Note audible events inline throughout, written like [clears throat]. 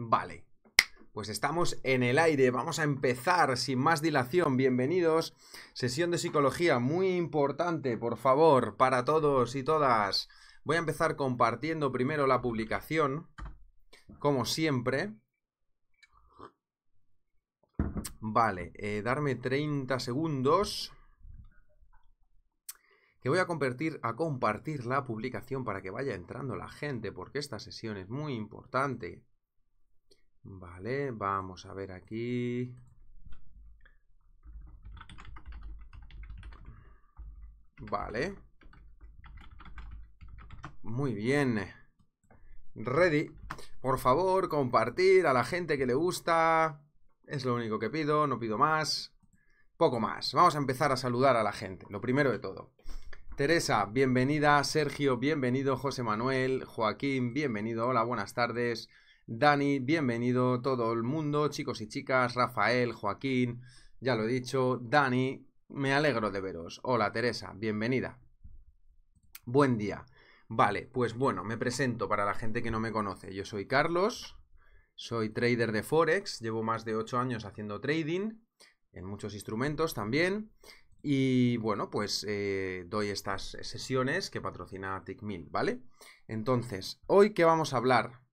Vale, pues estamos en el aire, vamos a empezar sin más dilación, bienvenidos. Sesión de psicología muy importante, por favor, para todos y todas. Voy a empezar compartiendo primero la publicación, como siempre. Vale, eh, darme 30 segundos que voy a compartir, a compartir la publicación para que vaya entrando la gente, porque esta sesión es muy importante. Vale, vamos a ver aquí. Vale. Muy bien. Ready. Por favor, compartir a la gente que le gusta. Es lo único que pido, no pido más. Poco más. Vamos a empezar a saludar a la gente. Lo primero de todo. Teresa, bienvenida. Sergio, bienvenido. José Manuel, Joaquín, bienvenido. Hola, buenas tardes. Dani, bienvenido todo el mundo, chicos y chicas, Rafael, Joaquín, ya lo he dicho, Dani, me alegro de veros. Hola Teresa, bienvenida. Buen día. Vale, pues bueno, me presento para la gente que no me conoce. Yo soy Carlos, soy trader de Forex, llevo más de 8 años haciendo trading, en muchos instrumentos también. Y bueno, pues eh, doy estas sesiones que patrocina Tickmill, ¿vale? Entonces, hoy que vamos a hablar,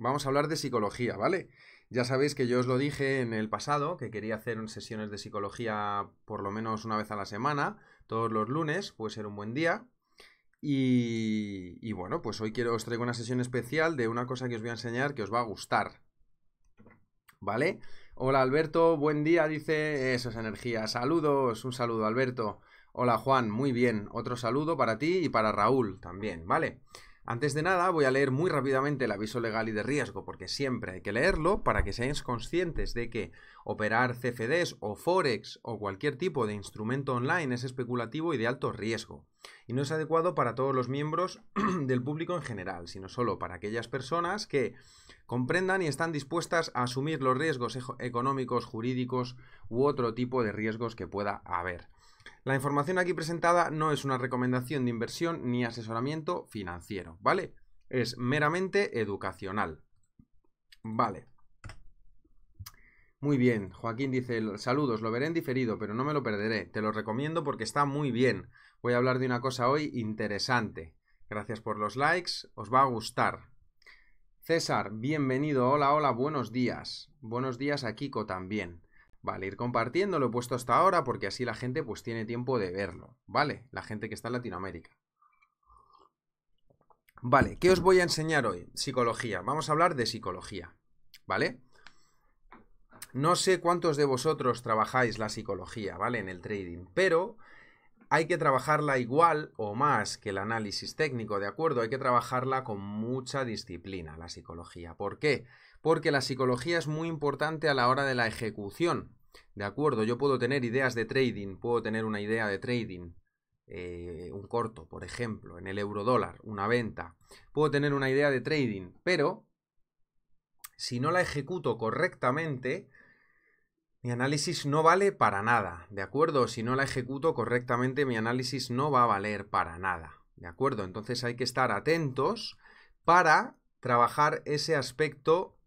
vamos a hablar de psicología, ¿vale? Ya sabéis que yo os lo dije en el pasado, que quería hacer sesiones de psicología por lo menos una vez a la semana, todos los lunes, puede ser un buen día. Y, bueno, pues hoy quiero, os traigo una sesión especial de una cosa que os voy a enseñar que os va a gustar. ¿Vale? Hola Alberto, buen día, dice esas energías. Saludos, un saludo Alberto. Hola Juan, muy bien. Otro saludo para ti y para Raúl también, ¿vale? vale antes de nada, voy a leer muy rápidamente el aviso legal y de riesgo, porque siempre hay que leerlo para que seáis conscientes de que operar CFDs o Forex o cualquier tipo de instrumento online es especulativo y de alto riesgo. Y no es adecuado para todos los miembros [clears throat] del público en general, sino solo para aquellas personas que comprendan y están dispuestas a asumir los riesgos económicos, jurídicos u otro tipo de riesgos que pueda haber. La información aquí presentada no es una recomendación de inversión ni asesoramiento financiero, ¿vale? Es meramente educacional. Vale. Muy bien, Joaquín dice, saludos, lo veré en diferido, pero no me lo perderé. Te lo recomiendo porque está muy bien. Voy a hablar de una cosa hoy interesante. Gracias por los likes, os va a gustar. César, bienvenido, hola, hola, buenos días. Buenos días a Kiko también. Vale, ir compartiendo, lo he puesto hasta ahora porque así la gente pues tiene tiempo de verlo, ¿vale? La gente que está en Latinoamérica. Vale, ¿qué os voy a enseñar hoy? Psicología. Vamos a hablar de psicología, ¿vale? No sé cuántos de vosotros trabajáis la psicología, ¿vale? En el trading, pero hay que trabajarla igual o más que el análisis técnico, ¿de acuerdo? Hay que trabajarla con mucha disciplina, la psicología. ¿Por qué? porque la psicología es muy importante a la hora de la ejecución. De acuerdo, yo puedo tener ideas de trading, puedo tener una idea de trading, eh, un corto, por ejemplo, en el euro dólar, una venta, puedo tener una idea de trading, pero si no la ejecuto correctamente, mi análisis no vale para nada, ¿de acuerdo? Si no la ejecuto correctamente, mi análisis no va a valer para nada, ¿de acuerdo? Entonces hay que estar atentos para trabajar ese aspecto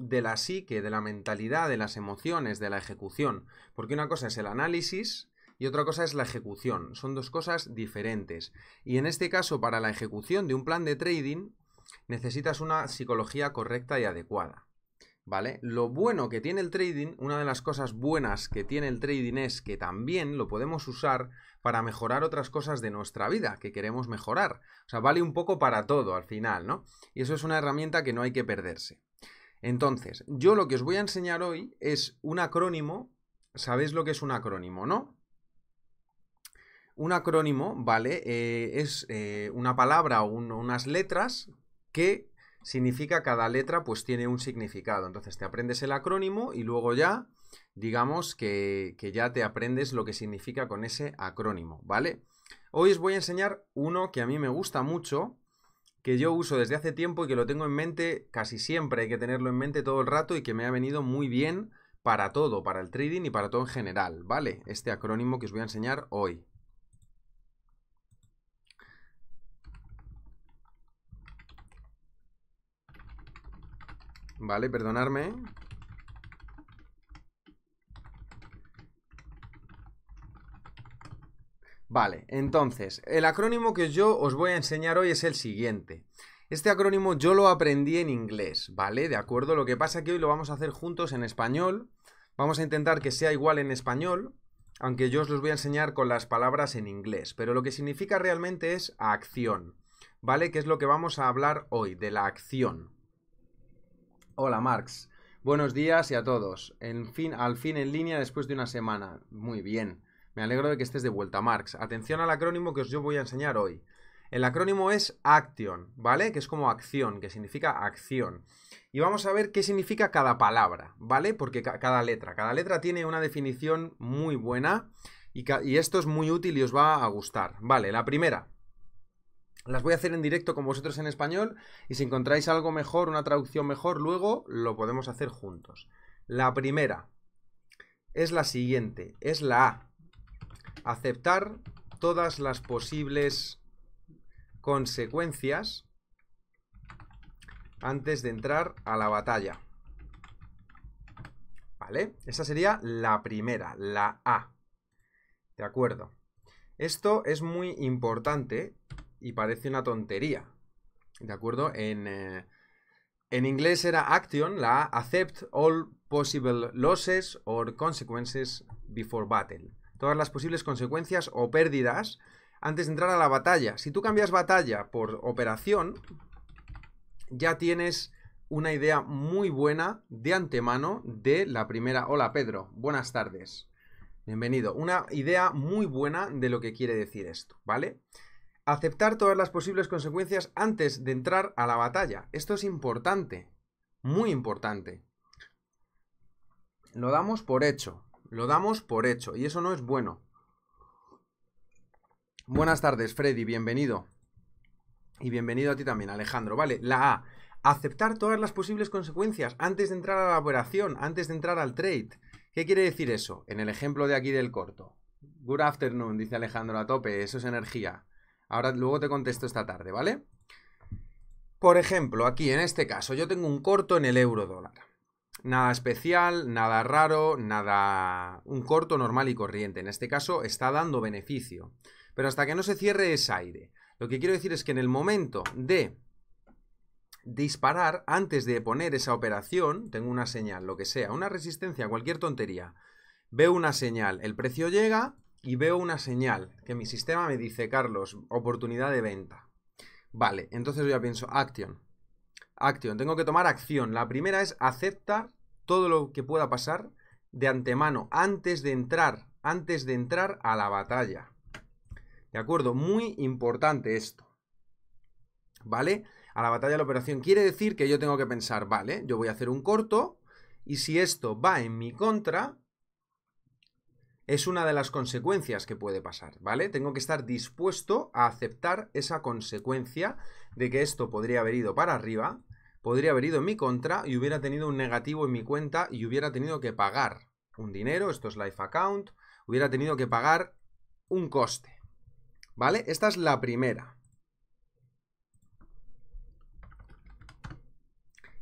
de la psique, de la mentalidad, de las emociones, de la ejecución. Porque una cosa es el análisis y otra cosa es la ejecución. Son dos cosas diferentes. Y en este caso, para la ejecución de un plan de trading, necesitas una psicología correcta y adecuada. ¿Vale? Lo bueno que tiene el trading, una de las cosas buenas que tiene el trading es que también lo podemos usar para mejorar otras cosas de nuestra vida que queremos mejorar. O sea, vale un poco para todo al final, ¿no? Y eso es una herramienta que no hay que perderse. Entonces, yo lo que os voy a enseñar hoy es un acrónimo. ¿Sabéis lo que es un acrónimo, no? Un acrónimo, ¿vale? Eh, es eh, una palabra o unas letras que significa cada letra pues tiene un significado. Entonces te aprendes el acrónimo y luego ya, digamos que, que ya te aprendes lo que significa con ese acrónimo, ¿vale? Hoy os voy a enseñar uno que a mí me gusta mucho, que yo uso desde hace tiempo y que lo tengo en mente casi siempre, hay que tenerlo en mente todo el rato y que me ha venido muy bien para todo, para el trading y para todo en general, ¿vale? Este acrónimo que os voy a enseñar hoy. Vale, perdonarme. Vale, entonces, el acrónimo que yo os voy a enseñar hoy es el siguiente. Este acrónimo yo lo aprendí en inglés, ¿vale? De acuerdo, lo que pasa que hoy lo vamos a hacer juntos en español. Vamos a intentar que sea igual en español, aunque yo os los voy a enseñar con las palabras en inglés. Pero lo que significa realmente es acción, ¿vale? Que es lo que vamos a hablar hoy, de la acción. Hola, Marx. Buenos días y a todos. En fin, al fin en línea después de una semana. Muy bien. Me alegro de que estés de vuelta, Marx. Atención al acrónimo que os yo voy a enseñar hoy. El acrónimo es Action, ¿vale? Que es como acción, que significa acción. Y vamos a ver qué significa cada palabra, ¿vale? Porque cada letra, cada letra tiene una definición muy buena y, y esto es muy útil y os va a gustar. Vale, la primera, las voy a hacer en directo con vosotros en español y si encontráis algo mejor, una traducción mejor, luego lo podemos hacer juntos. La primera es la siguiente, es la A aceptar todas las posibles consecuencias antes de entrar a la batalla. ¿Vale? Esa sería la primera, la A. De acuerdo. Esto es muy importante y parece una tontería. ¿De acuerdo? En, eh, inglés era action, la A, accept all possible losses or consequences before battle todas las posibles consecuencias o pérdidas antes de entrar a la batalla. Si tú cambias batalla por operación, ya tienes una idea muy buena de antemano de la primera. Hola Pedro, buenas tardes. Bienvenido. Una idea muy buena de lo que quiere decir esto, ¿vale? Aceptar todas las posibles consecuencias antes de entrar a la batalla. Esto es importante, muy importante. Lo damos por hecho, lo damos por hecho y eso no es bueno. Buenas tardes, Freddy, bienvenido. Y bienvenido a ti también, Alejandro. Vale, la A. Aceptar todas las posibles consecuencias antes de entrar a la operación, antes de entrar al trade. ¿Qué quiere decir eso? En el ejemplo de aquí del corto. Good afternoon, dice Alejandro a tope, eso es energía. Ahora luego te contesto esta tarde, ¿vale? Por ejemplo, aquí en este caso, yo tengo un corto en el euro dólar. Nada especial, nada raro, nada... un corto normal y corriente. En este caso está dando beneficio. Pero hasta que no se cierre es aire. Lo que quiero decir es que en el momento de disparar, antes de poner esa operación, tengo una señal, lo que sea, una resistencia, cualquier tontería. Veo una señal, el precio llega y veo una señal que mi sistema me dice, Carlos, oportunidad de venta. Vale, entonces yo ya pienso, action, tengo que tomar acción. La primera es aceptar todo lo que pueda pasar de antemano, antes de entrar, antes de entrar a la batalla. ¿De acuerdo? Muy importante esto. ¿Vale? A la batalla de la operación. Quiere decir que yo tengo que pensar, vale, yo voy a hacer un corto y si esto va en mi contra, es una de las consecuencias que puede pasar, ¿vale? Tengo que estar dispuesto a aceptar esa consecuencia de que esto podría haber ido para arriba podría haber ido en mi contra y hubiera tenido un negativo en mi cuenta y hubiera tenido que pagar un dinero, esto es Life Account, hubiera tenido que pagar un coste. ¿Vale? Esta es la primera.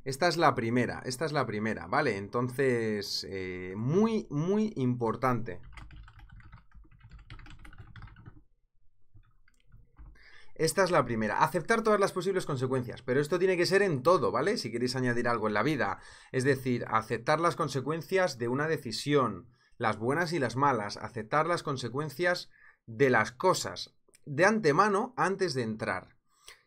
Esta es la primera, esta es la primera, ¿vale? Entonces, eh, muy, muy importante. Esta es la primera, aceptar todas las posibles consecuencias, pero esto tiene que ser en todo, ¿vale? Si queréis añadir algo en la vida, es decir, aceptar las consecuencias de una decisión, las buenas y las malas, aceptar las consecuencias de las cosas, de antemano, antes de entrar.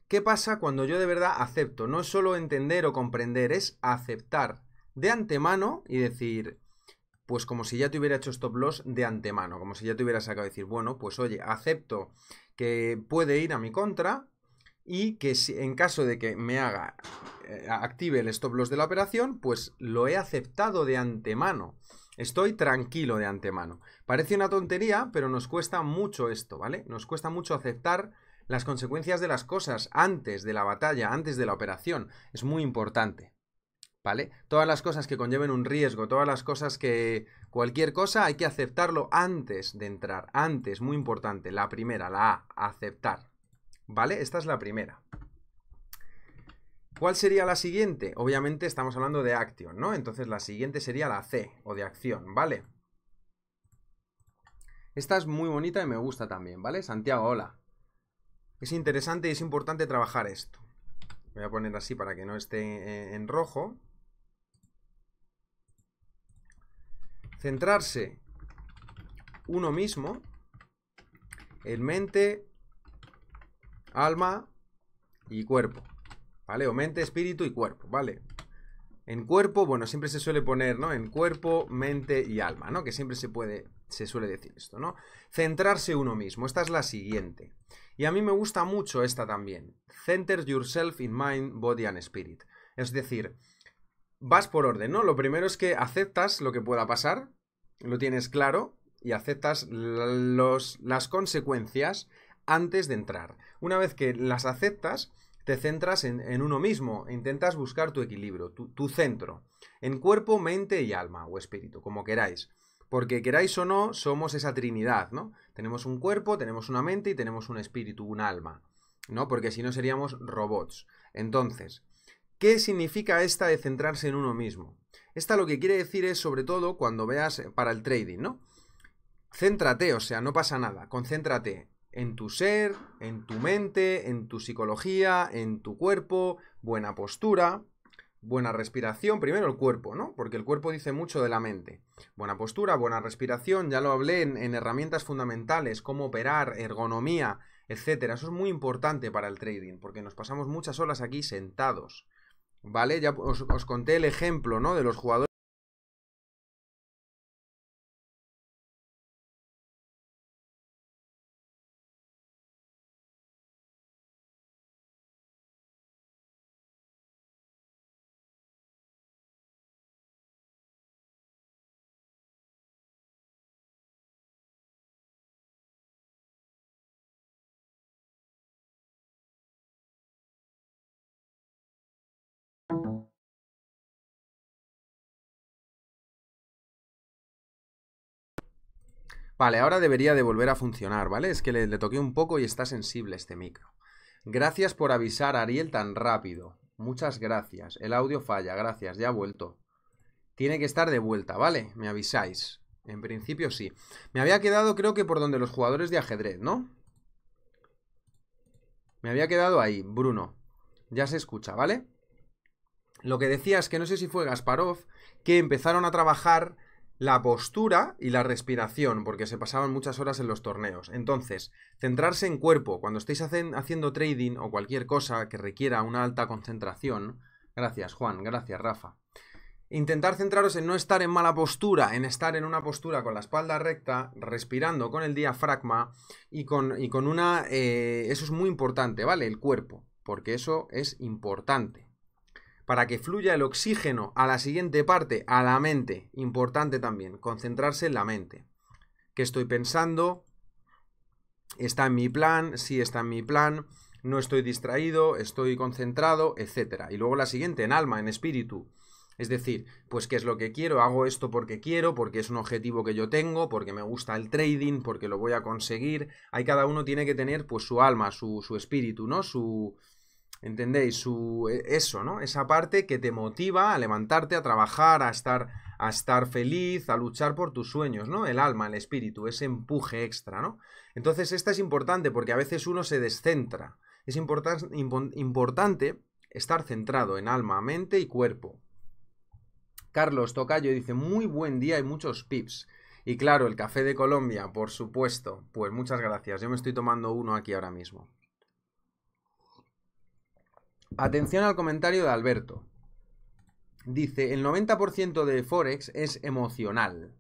¿Qué pasa cuando yo de verdad acepto? No es solo entender o comprender, es aceptar de antemano y decir, pues como si ya te hubiera hecho stop loss de antemano, como si ya te hubiera sacado decir, bueno, pues oye, acepto que puede ir a mi contra y que si, en caso de que me haga eh, active el stop loss de la operación, pues lo he aceptado de antemano. Estoy tranquilo de antemano. Parece una tontería, pero nos cuesta mucho esto, ¿vale? Nos cuesta mucho aceptar las consecuencias de las cosas antes de la batalla, antes de la operación. Es muy importante. ¿Vale? Todas las cosas que conlleven un riesgo, todas las cosas que Cualquier cosa hay que aceptarlo antes de entrar. Antes, muy importante. La primera, la A, aceptar. ¿Vale? Esta es la primera. ¿Cuál sería la siguiente? Obviamente estamos hablando de action, ¿no? Entonces la siguiente sería la C, o de acción, ¿vale? Esta es muy bonita y me gusta también, ¿vale? Santiago, hola. Es interesante y es importante trabajar esto. Voy a poner así para que no esté eh, en rojo. centrarse uno mismo en mente, alma y cuerpo, ¿vale? O mente, espíritu y cuerpo, ¿vale? En cuerpo, bueno, siempre se suele poner, ¿no? En cuerpo, mente y alma, ¿no? Que siempre se puede, se suele decir esto, ¿no? Centrarse uno mismo, esta es la siguiente. Y a mí me gusta mucho esta también. Center yourself in mind, body and spirit. Es decir, vas por orden, ¿no? Lo primero es que aceptas lo que pueda pasar, lo tienes claro y aceptas las consecuencias antes de entrar. Una vez que las aceptas, te centras en, uno mismo, e intentas buscar tu equilibrio, tu, tu centro, en cuerpo, mente y alma o espíritu, como queráis. Porque queráis o no, somos esa trinidad, ¿no? Tenemos un cuerpo, tenemos una mente y tenemos un espíritu, un alma, ¿no? Porque si no seríamos robots. Entonces, ¿Qué significa esta de centrarse en uno mismo? Esta lo que quiere decir es, sobre todo, cuando veas eh, para el trading, ¿no? Céntrate, o sea, no pasa nada, concéntrate en tu ser, en tu mente, en tu psicología, en tu cuerpo, buena postura, buena respiración, primero el cuerpo, ¿no? Porque el cuerpo dice mucho de la mente. Buena postura, buena respiración, ya lo hablé en, herramientas fundamentales, cómo operar, ergonomía, etc. Eso es muy importante para el trading, porque nos pasamos muchas horas aquí sentados. ¿Vale? Ya os, os conté el ejemplo, ¿no? De los jugadores Vale, ahora debería de volver a funcionar, ¿vale? Es que le, toqué un poco y está sensible este micro. Gracias por avisar, Ariel, tan rápido. Muchas gracias. El audio falla, gracias, ya ha vuelto. Tiene que estar de vuelta, ¿vale? Me avisáis. En principio sí. Me había quedado, creo que por donde los jugadores de ajedrez, ¿no? Me había quedado ahí, Bruno. Ya se escucha, ¿vale? Lo que decía es que no sé si fue Gasparov, que empezaron a trabajar la postura y la respiración, porque se pasaban muchas horas en los torneos. Entonces, centrarse en cuerpo, cuando estéis haciendo trading o cualquier cosa que requiera una alta concentración. Gracias, Juan, gracias, Rafa. Intentar centraros en no estar en mala postura, en estar en una postura con la espalda recta, respirando con el diafragma y con, con una... Eh, eso es muy importante, ¿vale? El cuerpo, porque eso es importante para que fluya el oxígeno a la siguiente parte, a la mente. Importante también, concentrarse en la mente. ¿Qué estoy pensando? ¿Está en mi plan? Sí, está en mi plan. No estoy distraído, estoy concentrado, etc. Y luego la siguiente, en alma, en espíritu. Es decir, pues qué es lo que quiero, hago esto porque quiero, porque es un objetivo que yo tengo, porque me gusta el trading, porque lo voy a conseguir. Ahí cada uno tiene que tener pues su alma, su, su espíritu, ¿no? Su, ¿Entendéis? E, eso, ¿no? Esa parte que te motiva a levantarte, a trabajar, a estar, a estar feliz, a luchar por tus sueños, ¿no? El alma, el espíritu, ese empuje extra, ¿no? Entonces, esta es importante porque a veces uno se descentra. Es importante estar centrado en alma, mente y cuerpo. Carlos Tocayo dice, muy buen día y muchos pips. Y claro, el café de Colombia, por supuesto. Pues muchas gracias. Yo me estoy tomando uno aquí ahora mismo. Atención al comentario de Alberto. Dice, el 90% de Forex es emocional.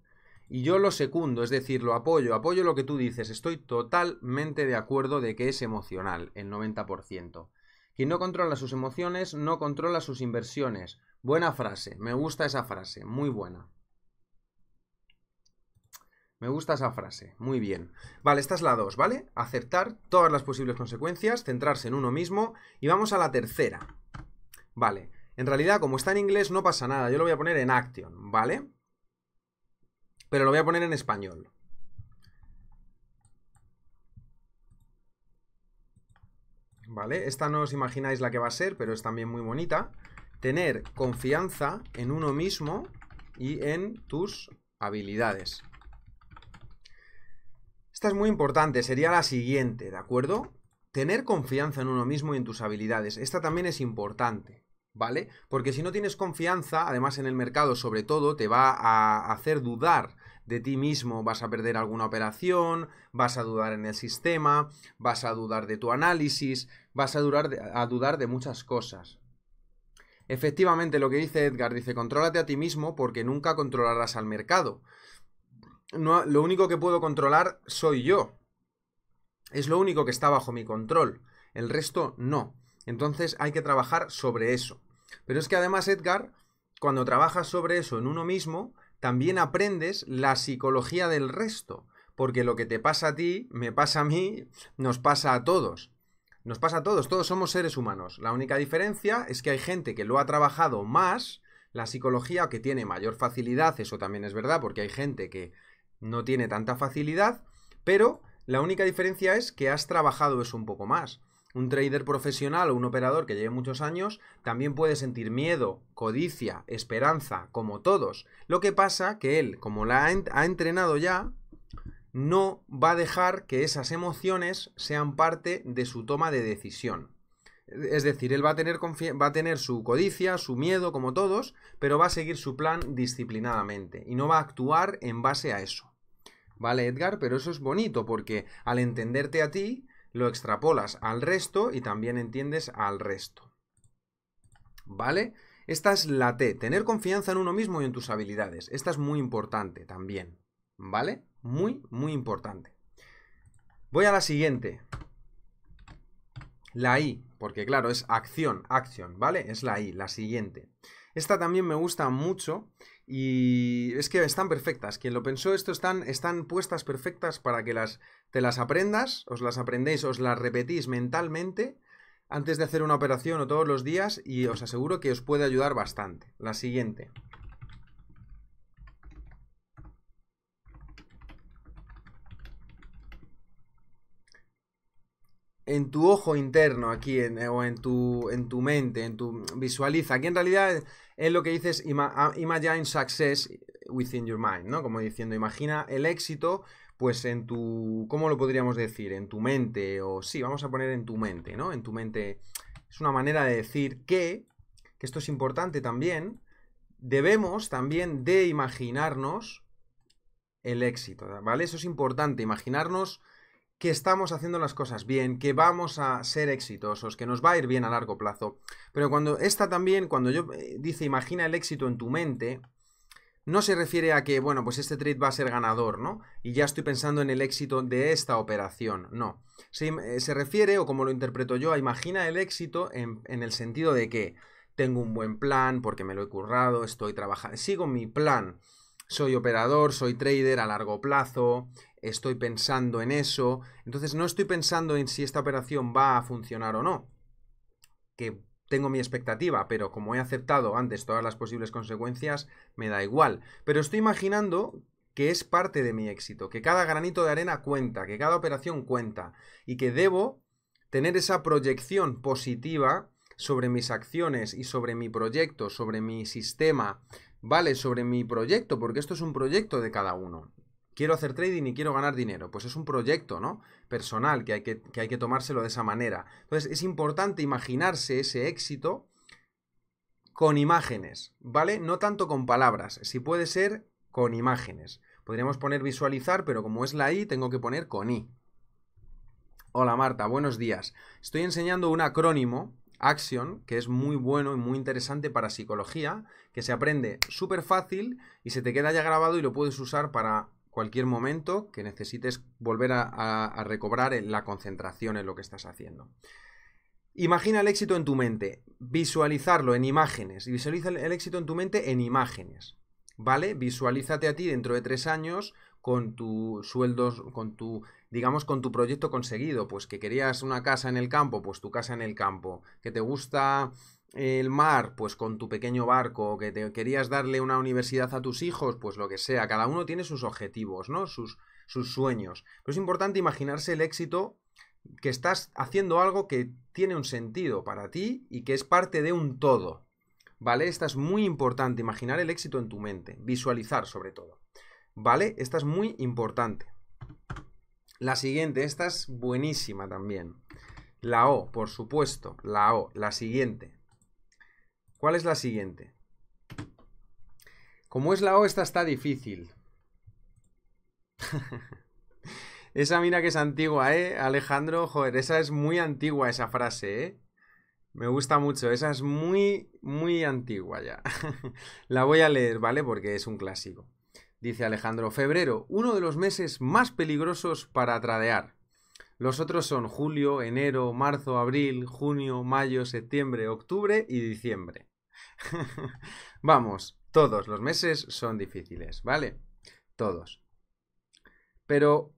Y yo lo secundo, es decir, lo apoyo, apoyo lo que tú dices. Estoy totalmente de acuerdo de que es emocional, el 90%. Quien no controla sus emociones, no controla sus inversiones. Buena frase, me gusta esa frase, muy buena. Me gusta esa frase. Muy bien. Vale, esta es la 2, ¿vale? Aceptar todas las posibles consecuencias, centrarse en uno mismo y vamos a la tercera. Vale. En realidad, como está en inglés, no pasa nada. Yo lo voy a poner en action, ¿vale? Pero lo voy a poner en español. ¿Vale? Esta no os imagináis la que va a ser, pero es también muy bonita. Tener confianza en uno mismo y en tus habilidades. Esta es muy importante, sería la siguiente, ¿de acuerdo? Tener confianza en uno mismo y en tus habilidades. Esta también es importante, ¿vale? Porque si no tienes confianza, además en el mercado sobre todo, te va a hacer dudar de ti mismo, vas a perder alguna operación, vas a dudar en el sistema, vas a dudar de tu análisis, vas a, a dudar de muchas cosas. Efectivamente, lo que dice Edgar, dice, contrólate a ti mismo porque nunca controlarás al mercado lo único que puedo controlar soy yo. Es lo único que está bajo mi control. El resto no. Entonces hay que trabajar sobre eso. Pero es que además, Edgar, cuando trabajas sobre eso en uno mismo, también aprendes la psicología del resto. Porque lo que te pasa a ti, me pasa a mí, nos pasa a todos. Nos pasa a todos, todos somos seres humanos. La única diferencia es que hay gente que lo ha trabajado más, la psicología que tiene mayor facilidad, eso también es verdad, porque hay gente que no tiene tanta facilidad, pero la única diferencia es que has trabajado eso un poco más. Un trader profesional o un operador que lleve muchos años también puede sentir miedo, codicia, esperanza, como todos. Lo que pasa que él, como la ha entrenado ya, no va a dejar que esas emociones sean parte de su toma de decisión. Es decir, él va a tener su codicia, su miedo, como todos, pero va a seguir su plan disciplinadamente y no va a actuar en base a eso. ¿vale, Edgar? Pero eso es bonito porque al entenderte a ti, lo extrapolas al resto y también entiendes al resto. ¿Vale? Esta es la T, tener confianza en uno mismo y en tus habilidades. Esta es muy importante también, ¿vale? Muy, muy importante. Voy a la siguiente. La I, porque claro, es acción, acción, ¿vale? Es la I, la siguiente. Esta también me gusta mucho y es que están perfectas. Quien lo pensó, esto están, puestas perfectas para que las, te las aprendas, os las aprendéis, os las repetís mentalmente antes de hacer una operación o todos los días y os aseguro que os puede ayudar bastante. La siguiente. en tu ojo interno aquí, eh, o en tu, en tu mente, en tu visualiza. Aquí en realidad es lo que dices ah, imagine success within your mind, ¿no? Como diciendo, imagina el éxito, pues en tu, ¿cómo lo podríamos decir? En tu mente, o sí, vamos a poner en tu mente, ¿no? En tu mente es una manera de decir que, que esto es importante también, debemos también de imaginarnos el éxito, ¿vale? Eso es importante, imaginarnos que estamos haciendo las cosas bien, que vamos a ser exitosos, que nos va a ir bien a largo plazo. Pero cuando esta también, cuando yo eh, dice imagina el éxito en tu mente, no se refiere a que, bueno, pues este trade va a ser ganador, ¿no? Y ya estoy pensando en el éxito de esta operación, no. Se, eh, se refiere, o como lo interpreto yo, a imagina el éxito en, en, el sentido de que tengo un buen plan porque me lo he currado, estoy trabajando, sigo mi plan. Soy operador, soy trader a largo plazo, estoy pensando en eso. Entonces no estoy pensando en si esta operación va a funcionar o no. Que tengo mi expectativa, pero como he aceptado antes todas las posibles consecuencias, me da igual. Pero estoy imaginando que es parte de mi éxito, que cada granito de arena cuenta, que cada operación cuenta y que debo tener esa proyección positiva sobre mis acciones y sobre mi proyecto, sobre mi sistema, ¿vale? Sobre mi proyecto, porque esto es un proyecto de cada uno quiero hacer trading y quiero ganar dinero. Pues es un proyecto, ¿no? Personal, que hay que, que hay que tomárselo de esa manera. Entonces, es importante imaginarse ese éxito con imágenes, ¿vale? No tanto con palabras, si puede ser con imágenes. Podríamos poner visualizar, pero como es la I, tengo que poner con I. Hola Marta, buenos días. Estoy enseñando un acrónimo, Action, que es muy bueno y muy interesante para psicología, que se aprende súper fácil y se te queda ya grabado y lo puedes usar para cualquier momento que necesites volver a, recobrar la concentración en lo que estás haciendo. Imagina el éxito en tu mente, visualizarlo en imágenes, visualiza el éxito en tu mente en imágenes, ¿vale? Visualízate a ti dentro de tres años con tu sueldos, con tu, digamos, con tu proyecto conseguido, pues que querías una casa en el campo, pues tu casa en el campo, que te gusta el mar, pues con tu pequeño barco, que te querías darle una universidad a tus hijos, pues lo que sea, cada uno tiene sus objetivos, ¿no? Sus, sus sueños. Pero es importante imaginarse el éxito que estás haciendo algo que tiene un sentido para ti y que es parte de un todo. ¿Vale? Esta es muy importante, imaginar el éxito en tu mente, visualizar sobre todo. ¿Vale? Esta es muy importante. La siguiente, esta es buenísima también. La O, por supuesto, la O, la siguiente. ¿Cuál es la siguiente? Como es la O, esta está difícil. [laughs] esa mira que es antigua, ¿eh? Alejandro, joder, esa es muy antigua esa frase, ¿eh? Me gusta mucho, esa es muy, muy antigua ya. [laughs] la voy a leer, ¿vale? Porque es un clásico. Dice Alejandro, febrero, uno de los meses más peligrosos para tradear. Los otros son julio, enero, marzo, abril, junio, mayo, septiembre, octubre y diciembre. [laughs] Vamos, todos los meses son difíciles, ¿vale? Todos. Pero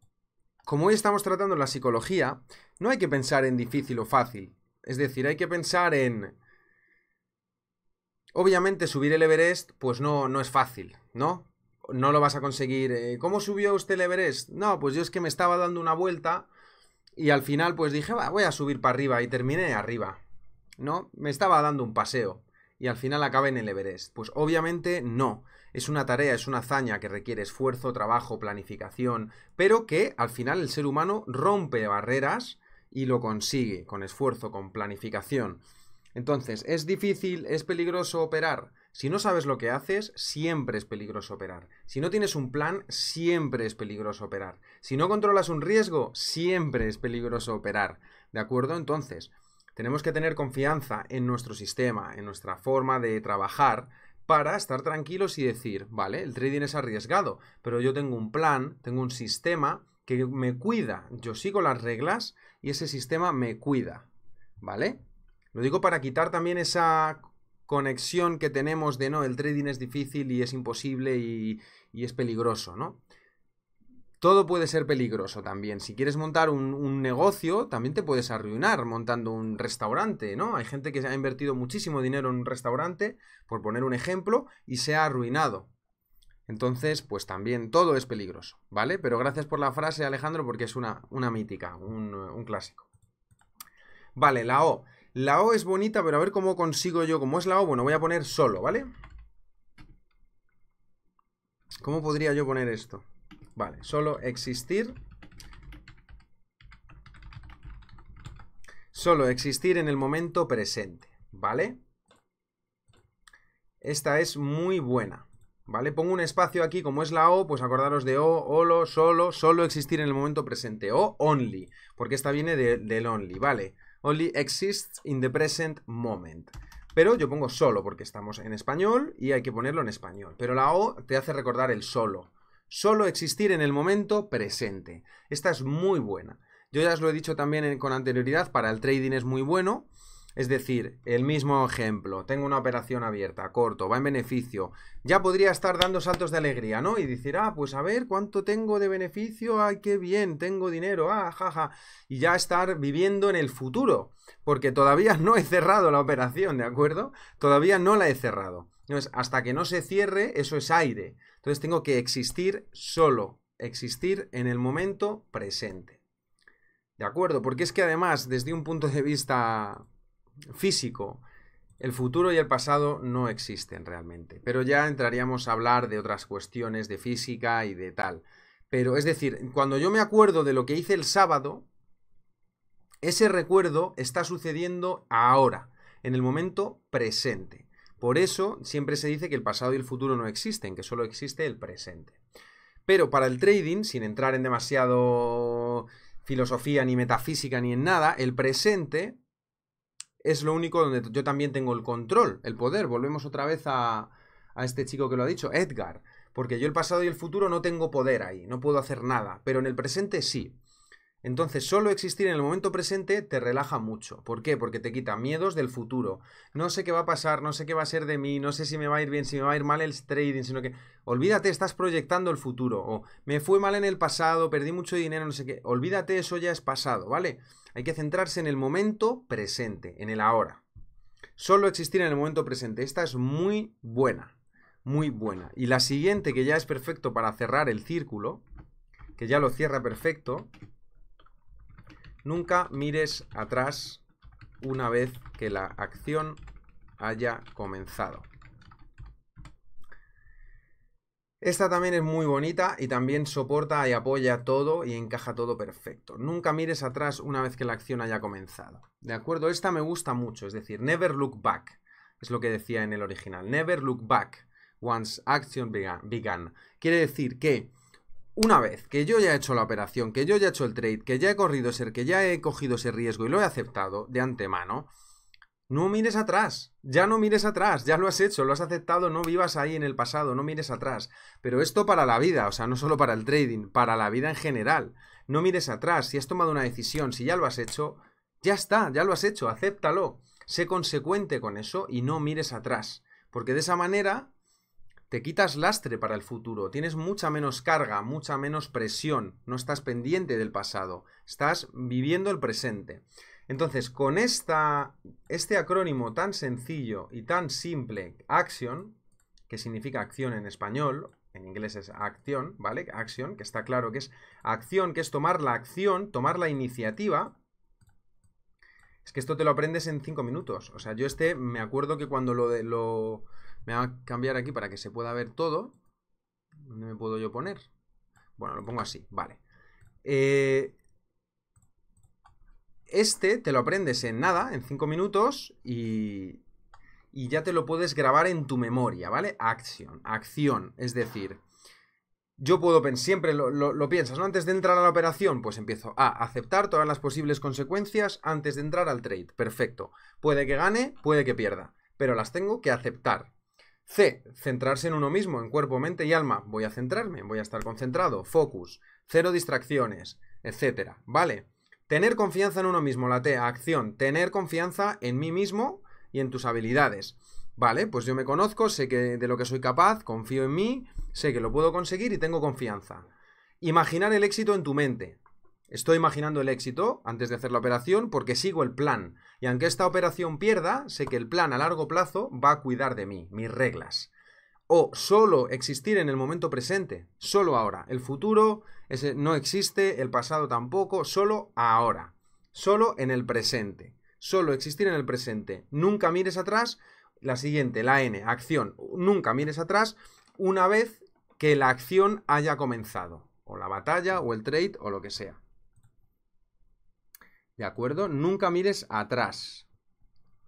como hoy estamos tratando la psicología, no hay que pensar en difícil o fácil. Es decir, hay que pensar en... Obviamente subir el Everest, pues no, no es fácil, ¿no? No lo vas a conseguir. Eh, ¿Cómo subió usted el Everest? No, pues yo es que me estaba dando una vuelta y al final pues dije, voy a subir para arriba y terminé arriba, ¿no? Me estaba dando un paseo y al final acaba en el Everest. Pues obviamente no. Es una tarea, es una hazaña que requiere esfuerzo, trabajo, planificación, pero que al final el ser humano rompe barreras y lo consigue con esfuerzo, con planificación. Entonces, ¿es difícil, es peligroso operar? Si no sabes lo que haces, siempre es peligroso operar. Si no tienes un plan, siempre es peligroso operar. Si no controlas un riesgo, siempre es peligroso operar. ¿De acuerdo? Entonces, tenemos que tener confianza en nuestro sistema, en nuestra forma de trabajar, para estar tranquilos y decir, vale, el trading es arriesgado, pero yo tengo un plan, tengo un sistema que me cuida, yo sigo las reglas y ese sistema me cuida, ¿vale? Lo digo para quitar también esa conexión que tenemos de no, el trading es difícil y es imposible y, es peligroso, ¿no? Todo puede ser peligroso también. Si quieres montar un, negocio, también te puedes arruinar montando un restaurante, ¿no? Hay gente que ha invertido muchísimo dinero en un restaurante, por poner un ejemplo, y se ha arruinado. Entonces, pues también todo es peligroso, ¿vale? Pero gracias por la frase, Alejandro, porque es una, una mítica, un, un clásico. Vale, la O. La O es bonita, pero a ver cómo consigo yo, cómo es la O, bueno, voy a poner solo, ¿vale? ¿Cómo podría yo poner esto? Vale, solo existir. Solo existir en el momento presente, ¿vale? Esta es muy buena, ¿vale? Pongo un espacio aquí, como es la O, pues acordaros de O, OLO, solo, solo existir en el momento presente, o only, porque esta viene de, del only, ¿vale? Only exists in the present moment. Pero yo pongo solo porque estamos en español y hay que ponerlo en español. Pero la O te hace recordar el solo, Solo existir en el momento presente. Esta es muy buena. Yo ya os lo he dicho también con anterioridad, para el trading es muy bueno. Es decir, el mismo ejemplo, tengo una operación abierta, corto, va en beneficio. Ya podría estar dando saltos de alegría, ¿no? Y decir, ah, pues a ver, ¿cuánto tengo de beneficio? ¡Ay, qué bien! Tengo dinero, ah, jaja. Y ya estar viviendo en el futuro, porque todavía [laughs] no he cerrado la operación, ¿de acuerdo? Todavía no la he cerrado. Entonces, hasta que no se cierre, eso es aire. Entonces tengo que existir solo, existir en el momento presente. ¿De acuerdo? Porque es que además, desde un punto de vista físico, el futuro y el pasado no existen realmente. Pero ya entraríamos a hablar de otras cuestiones de física y de tal. Pero es decir, cuando yo me acuerdo de lo que hice el sábado, ese recuerdo está sucediendo ahora, en el momento presente. Por eso siempre se dice que el pasado y el futuro no existen, que solo existe el presente. Pero para el trading, sin entrar en demasiado filosofía ni metafísica ni en nada, el presente es lo único donde yo también tengo el control, el poder. Volvemos otra vez a, a este chico que lo ha dicho, Edgar. Porque yo el pasado y el futuro no tengo poder ahí, no puedo hacer nada, pero en el presente sí. Entonces, solo existir en el momento presente te relaja mucho. ¿Por qué? Porque te quita miedos del futuro. No sé qué va a pasar, no sé qué va a ser de mí, no sé si me va a ir bien, si me va a ir mal el trading, sino que olvídate, estás proyectando el futuro. O me fue mal en el pasado, perdí mucho dinero, no sé qué. Olvídate, eso ya es pasado, ¿vale? Hay que centrarse en el momento presente, en el ahora. Solo existir en el momento presente. Esta es muy buena, muy buena. Y la siguiente, que ya es perfecto para cerrar el círculo, que ya lo cierra perfecto, Nunca mires atrás una vez que la acción haya comenzado. Esta también es muy bonita y también soporta y apoya todo y encaja todo perfecto. Nunca mires atrás una vez que la acción haya comenzado. ¿De acuerdo? Esta me gusta mucho, es decir, never look back. Es lo que decía en el original. Never look back once action began. Quiere decir que una vez que yo ya he hecho la operación, que yo ya he hecho el trade, que ya he corrido ese, que ya he cogido ese riesgo y lo he aceptado de antemano, no mires atrás, ya no mires atrás, ya lo has hecho, lo has aceptado, no vivas ahí en el pasado, no mires atrás. Pero esto para la vida, o sea, no solo para el trading, para la vida en general. No mires atrás, si has tomado una decisión, si ya lo has hecho, ya está, ya lo has hecho, acéptalo. Sé consecuente con eso y no mires atrás, porque de esa manera te quitas lastre para el futuro, tienes mucha menos carga, mucha menos presión, no estás pendiente del pasado, estás viviendo el presente. Entonces, con esta, este acrónimo tan sencillo y tan simple, Action, que significa acción en español, en inglés es acción, ¿vale? Action, que está claro que es acción, que es tomar la acción, tomar la iniciativa. Es que esto te lo aprendes en cinco minutos. O sea, yo este me acuerdo que cuando lo, de, lo, me voy a cambiar aquí para que se pueda ver todo. ¿Dónde me puedo yo poner? Bueno, lo pongo así, vale. Eh, este te lo aprendes en nada, en 5 minutos, y, ya te lo puedes grabar en tu memoria, ¿vale? Acción, acción, es decir, yo puedo siempre lo, lo, piensas, ¿no? Antes de entrar a la operación, pues empiezo a aceptar todas las posibles consecuencias antes de entrar al trade, perfecto. Puede que gane, puede que pierda, pero las tengo que aceptar. C. Centrarse en uno mismo, en cuerpo, mente y alma. Voy a centrarme, voy a estar concentrado, focus, cero distracciones, etc. ¿Vale? Tener confianza en uno mismo, la T, acción. Tener confianza en mí mismo y en tus habilidades. Vale, pues yo me conozco, sé que de lo que soy capaz, confío en mí, sé que lo puedo conseguir y tengo confianza. Imaginar el éxito en tu mente. Estoy imaginando el éxito antes de hacer la operación porque sigo el plan. Y aunque esta operación pierda, sé que el plan a largo plazo va a cuidar de mí, mis reglas. O solo existir en el momento presente, solo ahora. El futuro no existe, el pasado tampoco, solo ahora. Solo en el presente. Solo existir en el presente. Nunca mires atrás. La siguiente, la N, acción. Nunca mires atrás una vez que la acción haya comenzado. O la batalla, o el trade, o lo que sea. ¿De acuerdo? Nunca mires atrás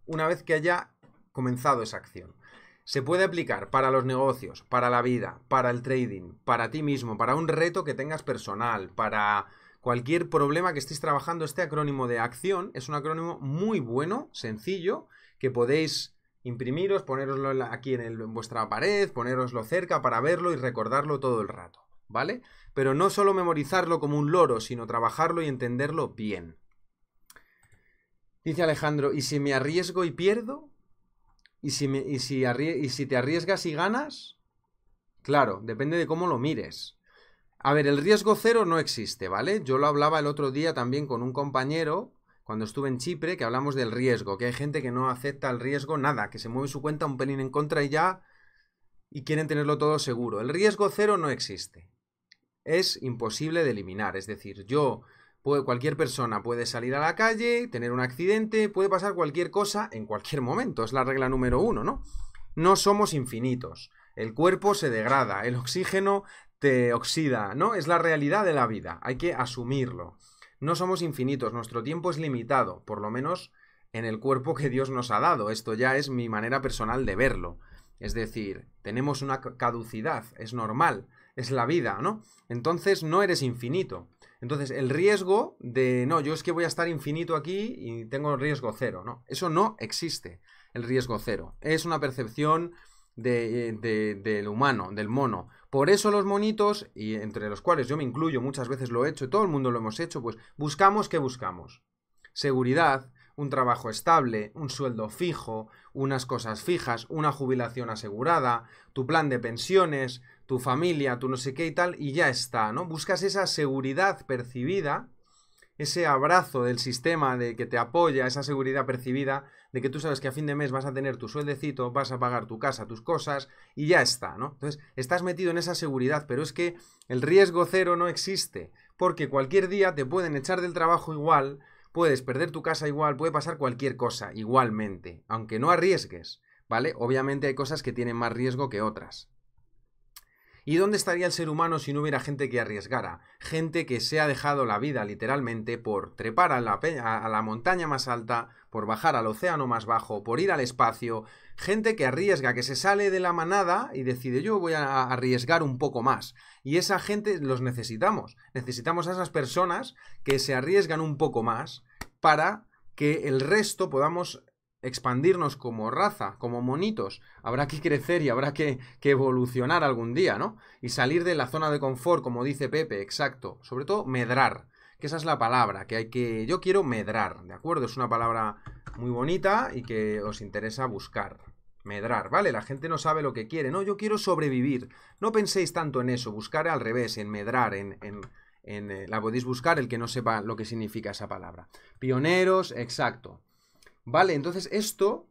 una vez que haya comenzado esa acción. Se puede aplicar para los negocios, para la vida, para el trading, para ti mismo, para un reto que tengas personal, para cualquier problema que estéis trabajando. Este acrónimo de acción es un acrónimo muy bueno, sencillo, que podéis imprimiros, poneroslo aquí en, vuestra pared, poneroslo cerca para verlo y recordarlo todo el rato, ¿vale? Pero no solo memorizarlo como un loro, sino trabajarlo y entenderlo bien. Dice Alejandro, ¿y si me arriesgo y pierdo? ¿Y si, me, y si, ¿Y si te arriesgas y ganas? Claro, depende de cómo lo mires. A ver, el riesgo cero no existe, ¿vale? Yo lo hablaba el otro día también con un compañero cuando estuve en Chipre, que hablamos del riesgo, que hay gente que no acepta el riesgo, nada, que se mueve su cuenta un pelín en contra y ya, y quieren tenerlo todo seguro. El riesgo cero no existe. Es imposible de eliminar, es decir, yo cualquier persona puede salir a la calle, tener un accidente, puede pasar cualquier cosa en cualquier momento. Es la regla número uno, ¿no? No somos infinitos. El cuerpo se degrada, el oxígeno te oxida, ¿no? Es la realidad de la vida. Hay que asumirlo. No somos infinitos, nuestro tiempo es limitado, por lo menos en el cuerpo que Dios nos ha dado. Esto ya es mi manera personal de verlo. Es decir, tenemos una caducidad, es normal, es la vida, ¿no? Entonces no eres infinito. Entonces, el riesgo de, no, yo es que voy a estar infinito aquí y tengo riesgo cero, no, eso no existe, el riesgo cero. Es una percepción de, eh, de, del humano, del mono. Por eso los monitos, y entre los cuales yo me incluyo, muchas veces lo he hecho, todo el mundo lo hemos hecho, pues buscamos que buscamos. Seguridad, un trabajo estable, un sueldo fijo, unas cosas fijas, una jubilación asegurada, tu plan de pensiones, tu familia, tu no sé qué y tal, y ya está, ¿no? Buscas esa seguridad percibida, ese abrazo del sistema de que te apoya, esa seguridad percibida de que tú sabes que a fin de mes vas a tener tu sueldecito, vas a pagar tu casa, tus cosas y ya está, ¿no? Entonces, estás metido en esa seguridad, pero es que el riesgo cero no existe, porque cualquier día te pueden echar del trabajo igual, Puedes perder tu casa igual, puede pasar cualquier cosa igualmente, aunque no arriesgues, ¿vale? Obviamente hay cosas que tienen más riesgo que otras. ¿Y dónde estaría el ser humano si no hubiera gente que arriesgara? Gente que se ha dejado la vida literalmente por trepar a la, a la, montaña más alta, por bajar al océano más bajo, por ir al espacio. Gente que arriesga, que se sale de la manada y decide yo voy a arriesgar un poco más. Y esa gente los necesitamos. Necesitamos a esas personas que se arriesgan un poco más para que el resto podamos expandirnos como raza, como monitos. Habrá que crecer y habrá que, evolucionar algún día, ¿no? Y salir de la zona de confort, como dice Pepe, exacto. Sobre todo medrar, que esa es la palabra, que hay que... Yo quiero medrar, ¿de acuerdo? Es una palabra muy bonita y que os interesa buscar. Medrar, ¿vale? La gente no sabe lo que quiere. No, yo quiero sobrevivir. No penséis tanto en eso, buscar al revés, en medrar, en, en la podéis buscar el que no sepa lo que significa esa palabra. Pioneros, exacto. Vale, entonces esto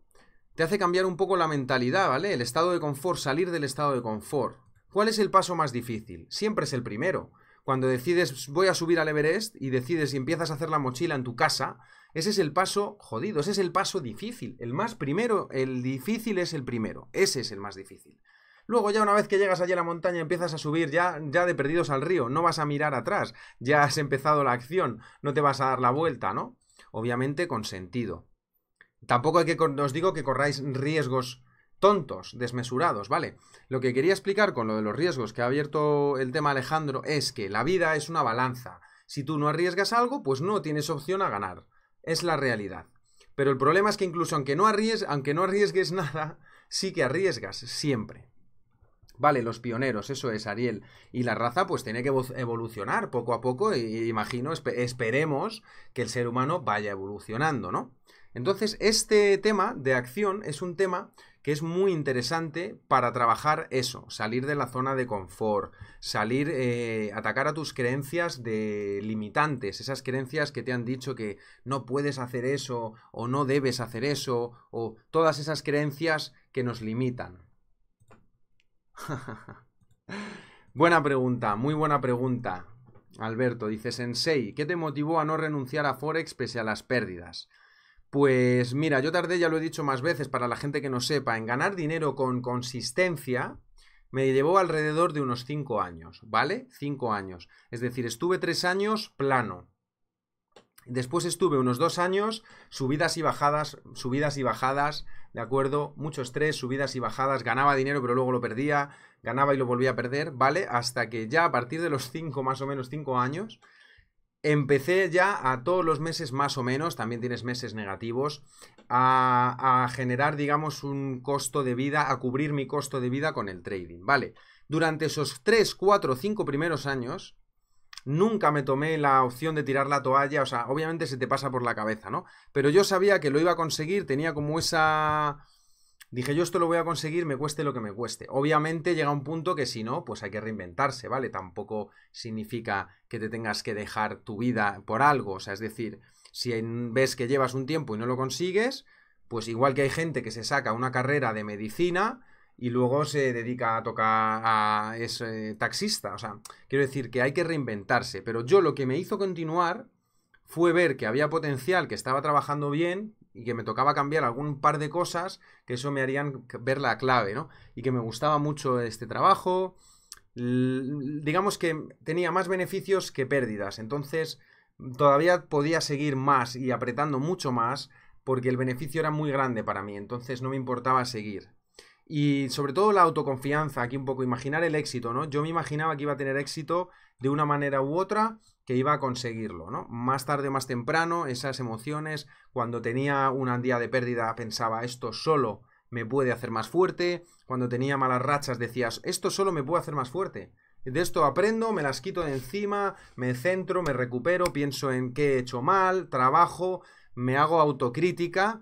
te hace cambiar un poco la mentalidad, ¿vale? El estado de confort, salir del estado de confort. ¿Cuál es el paso más difícil? Siempre es el primero. Cuando decides voy a subir al Everest y decides y empiezas a hacer la mochila en tu casa, ese es el paso jodido, ese es el paso difícil. El más primero, el difícil es el primero. Ese es el más difícil. Luego ya una vez que llegas allí a la montaña empiezas a subir ya, ya de perdidos al río, no vas a mirar atrás, ya has empezado la acción, no te vas a dar la vuelta, ¿no? Obviamente con sentido. Tampoco hay que, os digo que corráis riesgos tontos, desmesurados, ¿vale? Lo que quería explicar con lo de los riesgos que ha abierto el tema Alejandro es que la vida es una balanza. Si tú no arriesgas algo, pues no tienes opción a ganar. Es la realidad. Pero el problema es que incluso aunque no, arriesgues, aunque no arriesgues [laughs] nada, sí que arriesgas siempre. Vale, los pioneros, eso es, Ariel. Y la raza pues tiene que evolucionar poco a poco y imagino, esperemos que el ser humano vaya evolucionando, ¿no? Entonces, este tema de acción es un tema que es muy interesante para trabajar eso, salir de la zona de confort, salir, eh, atacar a tus creencias de limitantes, esas creencias que te han dicho que no puedes hacer eso o no debes hacer eso, o todas esas creencias que nos limitan. [laughs] buena pregunta, muy buena pregunta. Alberto dice, Sensei, ¿qué te motivó a no renunciar a Forex pese a las pérdidas? Pues mira, yo tardé, ya lo he dicho más veces, para la gente que no sepa, en ganar dinero con consistencia me llevó alrededor de unos 5 años, ¿vale? 5 años. Es decir, estuve 3 años plano, Después estuve unos dos años, subidas y bajadas, subidas y bajadas, ¿de acuerdo? Muchos tres subidas y bajadas, ganaba dinero pero luego lo perdía, ganaba y lo volvía a perder, ¿vale? Hasta que ya a partir de los cinco, más o menos cinco años, empecé ya a todos los meses más o menos, también tienes meses negativos, a, a generar, digamos, un costo de vida, a cubrir mi costo de vida con el trading, ¿vale? Durante esos tres, cuatro, cinco primeros años, nunca me tomé la opción de tirar la toalla, o sea, obviamente se te pasa por la cabeza, ¿no? Pero yo sabía que lo iba a conseguir, tenía como esa... Dije, yo esto lo voy a conseguir, me cueste lo que me cueste. Obviamente llega un punto que si no, pues hay que reinventarse, ¿vale? Tampoco significa que te tengas que dejar tu vida por algo. O sea, es decir, si ves que llevas un tiempo y no lo consigues, pues igual que hay gente que se saca una carrera de medicina, y luego se dedica a tocar a ese taxista, o sea, quiero decir que hay que reinventarse, pero yo lo que me hizo continuar fue ver que había potencial, que estaba trabajando bien y que me tocaba cambiar algún par de cosas que eso me harían ver la clave, ¿no? Y que me gustaba mucho este trabajo, digamos que tenía más beneficios que pérdidas, entonces todavía podía seguir más y apretando mucho más porque el beneficio era muy grande para mí, entonces no me importaba seguir. Y sobre todo la autoconfianza, aquí un poco, imaginar el éxito, ¿no? Yo me imaginaba que iba a tener éxito de una manera u otra, que iba a conseguirlo, ¿no? Más tarde o más temprano, esas emociones, cuando tenía un día de pérdida, pensaba, esto solo me puede hacer más fuerte, cuando tenía malas rachas, decías, esto solo me puede hacer más fuerte. De esto aprendo, me las quito de encima, me centro, me recupero, pienso en qué he hecho mal, trabajo, me hago autocrítica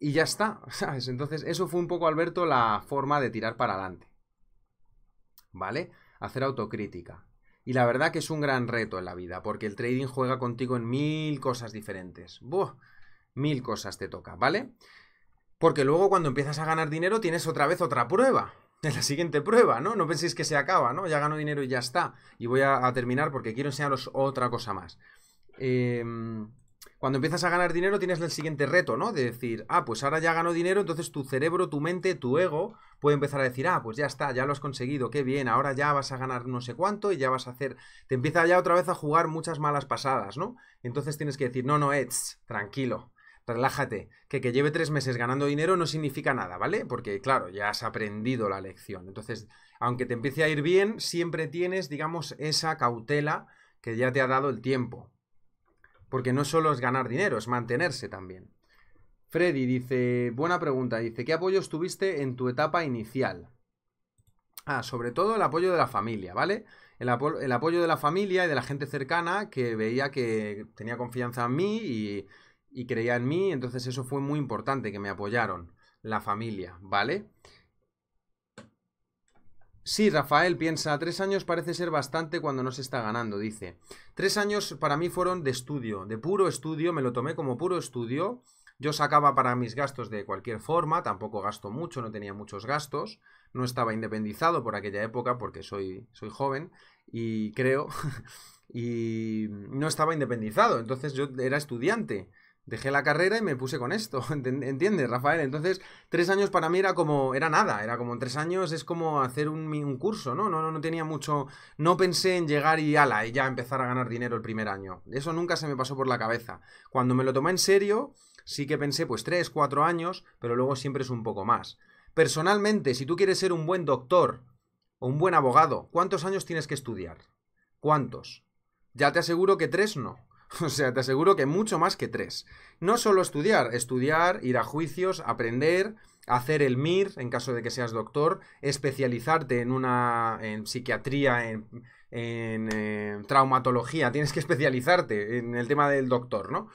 y ya está, [laughs] ¿sabes? Entonces, eso fue un poco, Alberto, la forma de tirar para adelante. ¿Vale? Hacer autocrítica. Y la verdad que es un gran reto en la vida, porque el trading juega contigo en mil cosas diferentes. ¡Buah! Mil cosas te toca, ¿vale? Porque luego cuando empiezas a ganar dinero tienes otra vez otra prueba. Es [laughs] la siguiente prueba, ¿no? No penséis que se acaba, ¿no? Ya gano dinero y ya está. Y voy a, terminar porque quiero enseñaros otra cosa más. Eh, cuando empiezas a ganar dinero tienes el siguiente reto, ¿no? De decir, ah, pues ahora ya gano dinero, entonces tu cerebro, tu mente, tu ego puede empezar a decir, ah, pues ya está, ya lo has conseguido, qué bien, ahora ya vas a ganar no sé cuánto y ya vas a hacer, te empieza ya otra vez a jugar muchas malas pasadas, ¿no? Entonces tienes que decir, no, no, Eds, eh, tranquilo, relájate, que que lleve tres meses ganando dinero no significa nada, ¿vale? Porque claro, ya has aprendido la lección. Entonces, aunque te empiece a ir bien, siempre tienes, digamos, esa cautela que ya te ha dado el tiempo. Porque no solo es ganar dinero, es mantenerse también. Freddy dice, buena pregunta, dice, ¿qué apoyo tuviste en tu etapa inicial? Ah, sobre todo el apoyo de la familia, ¿vale? El, apoyo de la familia y de la gente cercana que veía que tenía confianza en mí y, creía en mí, entonces eso fue muy importante, que me apoyaron, la familia, ¿vale? vale Sí, Rafael piensa, tres años parece ser bastante cuando no se está ganando, dice. Tres años para mí fueron de estudio, de puro estudio, me lo tomé como puro estudio. Yo sacaba para mis gastos de cualquier forma, tampoco gasto mucho, no tenía muchos gastos, no estaba independizado por aquella época porque soy, soy joven y creo, [laughs] y no estaba independizado, entonces yo era estudiante dejé la carrera y me puse con esto, [laughs] ¿entiendes, Rafael? Entonces, tres años para mí era como, era nada, era como en tres años es como hacer un, curso, ¿no? ¿no? No, no tenía mucho, no pensé en llegar y ala, y ya empezar a ganar dinero el primer año. Eso nunca se me pasó por la cabeza. Cuando me lo tomé en serio, sí que pensé pues tres, cuatro años, pero luego siempre es un poco más. Personalmente, si tú quieres ser un buen doctor o un buen abogado, ¿cuántos años tienes que estudiar? ¿Cuántos? Ya te aseguro que tres no [laughs] O sea, te aseguro que mucho más que tres. No solo estudiar, estudiar, ir a juicios, aprender, hacer el MIR en caso de que seas doctor, especializarte en una en psiquiatría, en, eh, traumatología, tienes que especializarte en el tema del doctor, ¿no?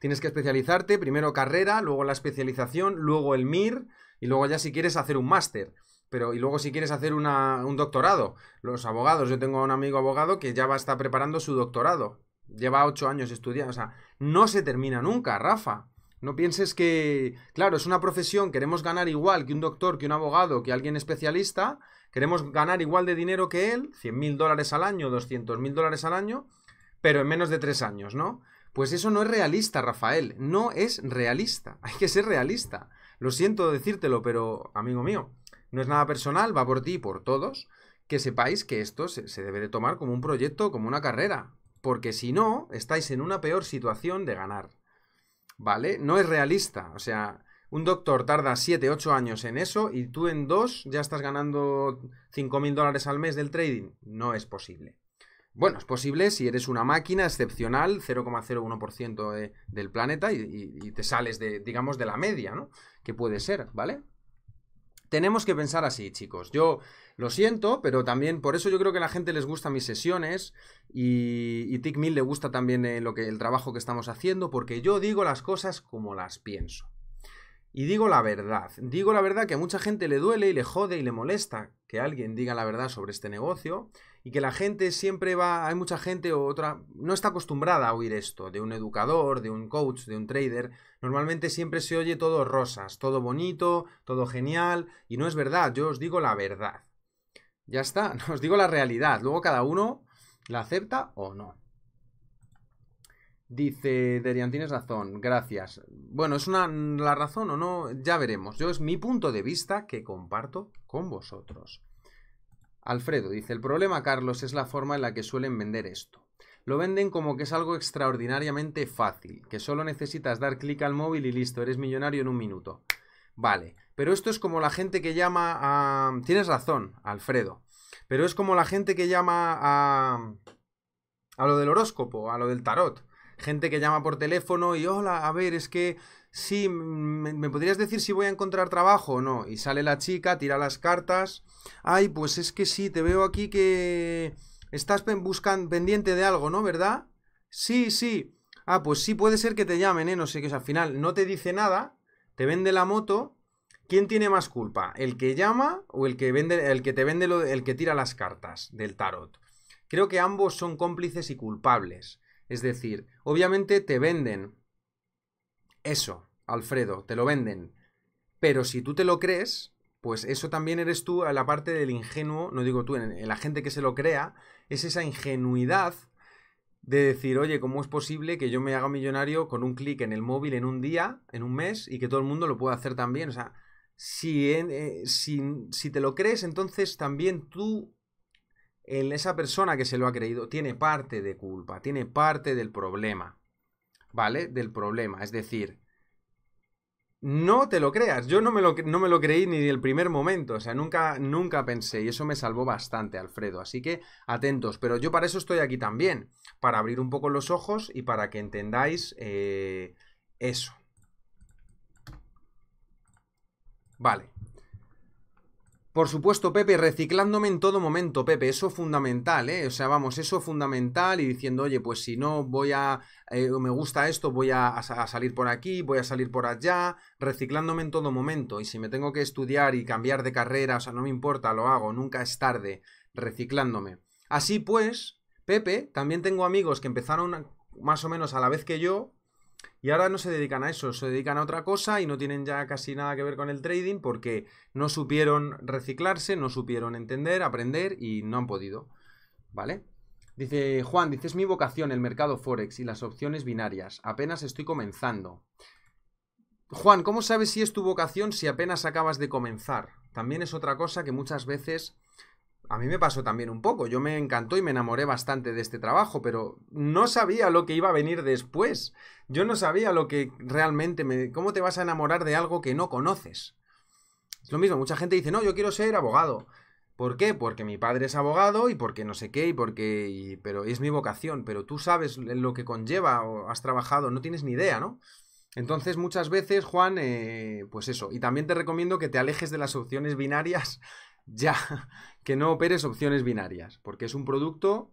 Tienes que especializarte, primero carrera, luego la especialización, luego el MIR y luego ya si quieres hacer un máster. Pero, y luego si quieres hacer un doctorado, los abogados, yo tengo un amigo abogado que ya va a estar preparando su doctorado Lleva ocho años estudiando. O sea, no se termina nunca, Rafa. No pienses que, claro, es una profesión, queremos ganar igual que un doctor, que un abogado, que alguien especialista, queremos ganar igual de dinero que él, 100 mil dólares al año, 200 mil dólares al año, pero en menos de tres años, ¿no? Pues eso no es realista, Rafael, no es realista, [laughs] hay que ser realista. Lo siento decírtelo, pero, amigo mío, no es nada personal, va por ti y por todos, que sepáis que esto se, debe de tomar como un proyecto, como una carrera, porque si no, estáis en una peor situación de ganar. ¿Vale? No es realista. O sea, un doctor tarda 7, 8 años en eso y tú en 2 ya estás ganando 5.000 dólares al mes del trading. No es posible. Bueno, es posible si eres una máquina excepcional, 0,01% del planeta y, y, te sales de, digamos, de la media, ¿no? Que puede ser, ¿vale? Tenemos que pensar así, chicos. Yo lo siento, pero también por eso yo creo que a la gente les gusta mis sesiones y, y Tick le gusta también eh, lo que, el trabajo que estamos haciendo porque yo digo las cosas como las pienso. Y digo la verdad, digo la verdad que a mucha gente le duele y le jode y le molesta que alguien diga la verdad sobre este negocio y que la gente siempre va, hay mucha gente o otra, no está acostumbrada a oír esto, de un educador, de un coach, de un trader, normalmente siempre se oye todo rosas, todo bonito, todo genial y no es verdad, yo os digo la verdad. Ya está, [laughs] os digo la realidad. Luego cada uno la acepta o no. Dice Derian, tienes razón, gracias. Bueno, es una la razón o no, ya veremos. Yo es mi punto de vista que comparto con vosotros. Alfredo dice, el problema, Carlos, es la forma en la que suelen vender esto. Lo venden como que es algo extraordinariamente fácil, que solo necesitas dar clic al móvil y listo, eres millonario en un minuto. Vale, pero esto es como la gente que llama a... Tienes razón, Alfredo. Pero es como la gente que llama a... A lo del horóscopo, a lo del tarot. Gente que llama por teléfono y, hola, a ver, es que... Sí, me, podrías decir si voy a encontrar trabajo o no. Y sale la chica, tira las cartas. Ay, pues es que sí, te veo aquí que... Estás buscando... pendiente de algo, ¿no? ¿Verdad? Sí, sí. Ah, pues sí puede ser que te llamen, ¿eh? No sé qué. es. al final no te dice nada, te vende la moto ¿Quién tiene más culpa? ¿El que llama o el que vende, el que te vende lo, el que tira las cartas del tarot? Creo que ambos son cómplices y culpables. Es decir, obviamente te venden eso, Alfredo, te lo venden. Pero si tú te lo crees, pues eso también eres tú a la parte del ingenuo, no digo tú, en la gente que se lo crea, es esa ingenuidad de decir, oye, ¿cómo es posible que yo me haga millonario con un clic en el móvil en un día, en un mes, y que todo el mundo lo pueda hacer también? O sea, si, eh, si, te lo crees, entonces también tú en esa persona que se lo ha creído tiene parte de culpa, tiene parte del problema, ¿vale? Del problema, es decir, no te lo creas, yo no me lo, no me lo creí ni el primer momento, o sea, nunca, nunca pensé y eso me salvó bastante, Alfredo, así que atentos, pero yo para eso estoy aquí también, para abrir un poco los ojos y para que entendáis eh, eso. Vale. Por supuesto, Pepe, reciclándome en todo momento, Pepe, eso fundamental, ¿eh? O sea, vamos, eso fundamental y diciendo, oye, pues si no voy a, eh, me gusta esto, voy a, a, salir por aquí, voy a salir por allá, reciclándome en todo momento. Y si me tengo que estudiar y cambiar de carrera, o sea, no me importa, lo hago, nunca es tarde, reciclándome. Así pues, Pepe, también tengo amigos que empezaron más o menos a la vez que yo, y ahora no se dedican a eso, se dedican a otra cosa y no tienen ya casi nada que ver con el trading porque no supieron reciclarse, no supieron entender, aprender y no han podido. ¿Vale? Dice Juan, dice es mi vocación el mercado Forex y las opciones binarias. Apenas estoy comenzando. Juan, ¿cómo sabes si es tu vocación si apenas acabas de comenzar? También es otra cosa que muchas veces a mí me pasó también un poco. Yo me encantó y me enamoré bastante de este trabajo, pero no sabía lo que iba a venir después. Yo no sabía lo que realmente me... ¿Cómo te vas a enamorar de algo que no conoces? Es lo mismo, mucha gente dice, no, yo quiero ser abogado. ¿Por qué? Porque mi padre es abogado y porque no sé qué y porque... pero es mi vocación, pero tú sabes lo que conlleva o has trabajado, no tienes ni idea, ¿no? Entonces muchas veces, Juan, eh, pues eso, y también te recomiendo que te alejes de las opciones binarias ya [laughs] que no operes opciones binarias, porque es un producto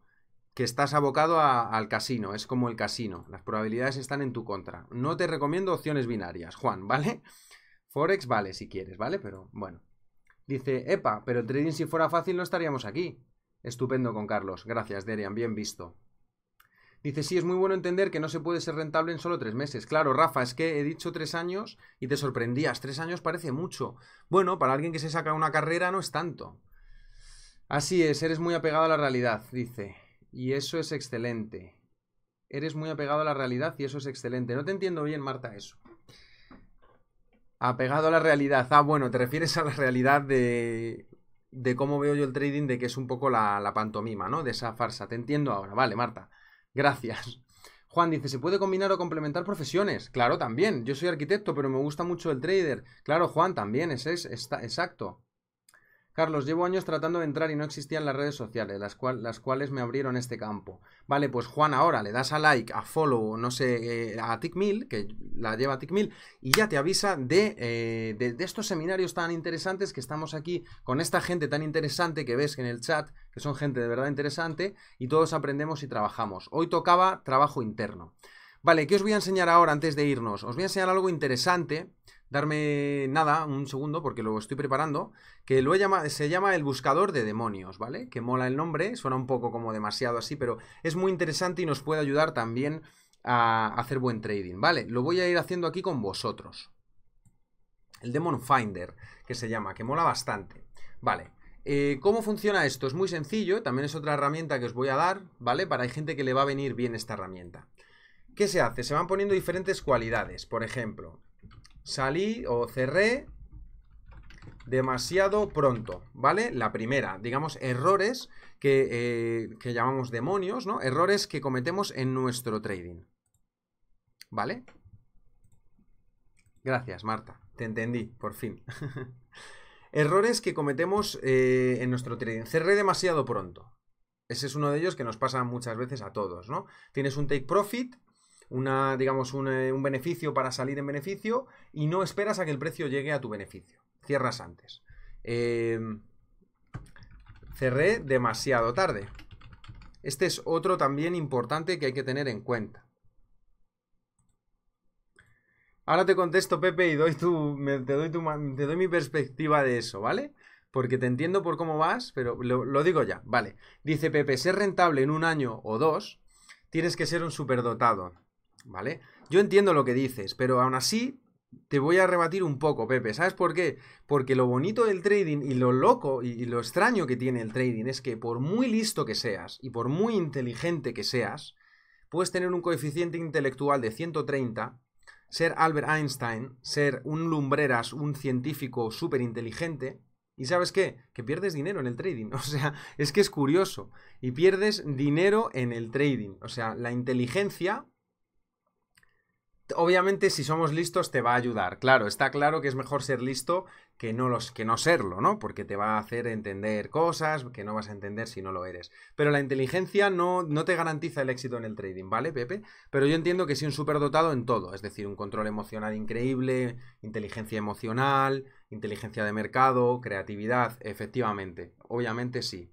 que estás abocado al casino, es como el casino, las probabilidades están en tu contra. No te recomiendo opciones binarias, Juan, ¿vale? [laughs] Forex vale si quieres, ¿vale? Pero bueno. Dice, epa, pero el trading si fuera fácil no estaríamos aquí. Estupendo con Carlos, gracias Derian, bien visto. Dice, sí, es muy bueno entender que no se puede ser rentable en solo tres meses. Claro, Rafa, es que he dicho tres años y te sorprendías. Tres años parece mucho. Bueno, para alguien que se saca una carrera no es tanto. Así es, eres muy apegado a la realidad, dice. Y eso es excelente. Eres muy apegado a la realidad y eso es excelente. No te entiendo bien, Marta, eso. Apegado a la realidad. Ah, bueno, te refieres a la realidad de, de cómo veo yo el trading, de que es un poco la, la pantomima, ¿no? De esa farsa. Te entiendo ahora. Vale, Marta. Gracias. Juan dice, ¿se puede combinar o complementar profesiones? Claro, también. Yo soy arquitecto, pero me gusta mucho el trader. Claro, Juan, también, ese es, está, exacto. Carlos, llevo años tratando de entrar y no existían las redes sociales, las, cuales me abrieron este campo. Vale, pues Juan, ahora le das a like, a follow, no sé, eh, a Tickmill, que la lleva Tickmill, y ya te avisa de, eh, de, de, estos seminarios tan interesantes que estamos aquí con esta gente tan interesante que ves en el chat, que son gente de verdad interesante, y todos aprendemos y trabajamos. Hoy tocaba trabajo interno. Vale, ¿qué os voy a enseñar ahora antes de irnos? Os voy a enseñar algo interesante darme nada, un segundo, porque lo estoy preparando, que lo se llama El Buscador de Demonios, ¿vale? Que mola el nombre, suena un poco como demasiado así, pero es muy interesante y nos puede ayudar también a hacer buen trading, ¿vale? Lo voy a ir haciendo aquí con vosotros. El Demon Finder, que se llama, que mola bastante. Vale, eh, ¿Cómo funciona esto? Es muy sencillo, también es otra herramienta que os voy a dar, ¿vale? Para hay gente que le va a venir bien esta herramienta. ¿Qué se hace? Se van poniendo diferentes cualidades. Por ejemplo, salí o cerré demasiado pronto, ¿vale? La primera, digamos, errores eh, que, llamamos demonios, ¿no? Errores que cometemos en nuestro trading, ¿vale? Gracias, Marta. Te entendí, por fin. [laughs] Errores que cometemos eh, en nuestro trading. Cerré demasiado pronto. Ese es uno de ellos que nos pasa muchas veces a todos, ¿no? Tienes un take profit, una, digamos, eh, un, beneficio para salir en beneficio y no esperas a que el precio llegue a tu beneficio. Cierras antes. Em, cerré demasiado tarde. Este es otro también importante que hay que tener en cuenta. Ahora te contesto, Pepe, y te, doy mi perspectiva de eso, ¿vale? Porque te entiendo por cómo vas, pero lo, lo digo ya, ¿vale? Dice Pepe, ser rentable en un año o dos, tienes que ser un superdotado. ¿vale? Yo entiendo lo que dices, pero aún así te voy a rebatir un poco, Pepe. ¿Sabes por qué? Porque lo bonito del trading y lo loco y, lo extraño que tiene el trading es que por muy listo que seas y por muy inteligente que seas, puedes tener un coeficiente intelectual de 130 ser Albert Einstein, ser un lumbreras, un científico súper inteligente. ¿Y sabes qué? Que pierdes dinero en el trading. [laughs] O sea, es que es curioso. Y pierdes dinero en el trading. O sea, la inteligencia obviamente si somos listos te va a ayudar. Claro, está claro que es mejor ser listo que no, los, que no serlo, ¿no? Porque te va a hacer entender cosas que no vas a entender si no lo eres. Pero la inteligencia no, no te garantiza el éxito en el trading, ¿vale, Pepe? Pero yo entiendo que sí un superdotado en todo, es decir, un control emocional increíble, inteligencia emocional, inteligencia de mercado, creatividad, efectivamente, obviamente sí.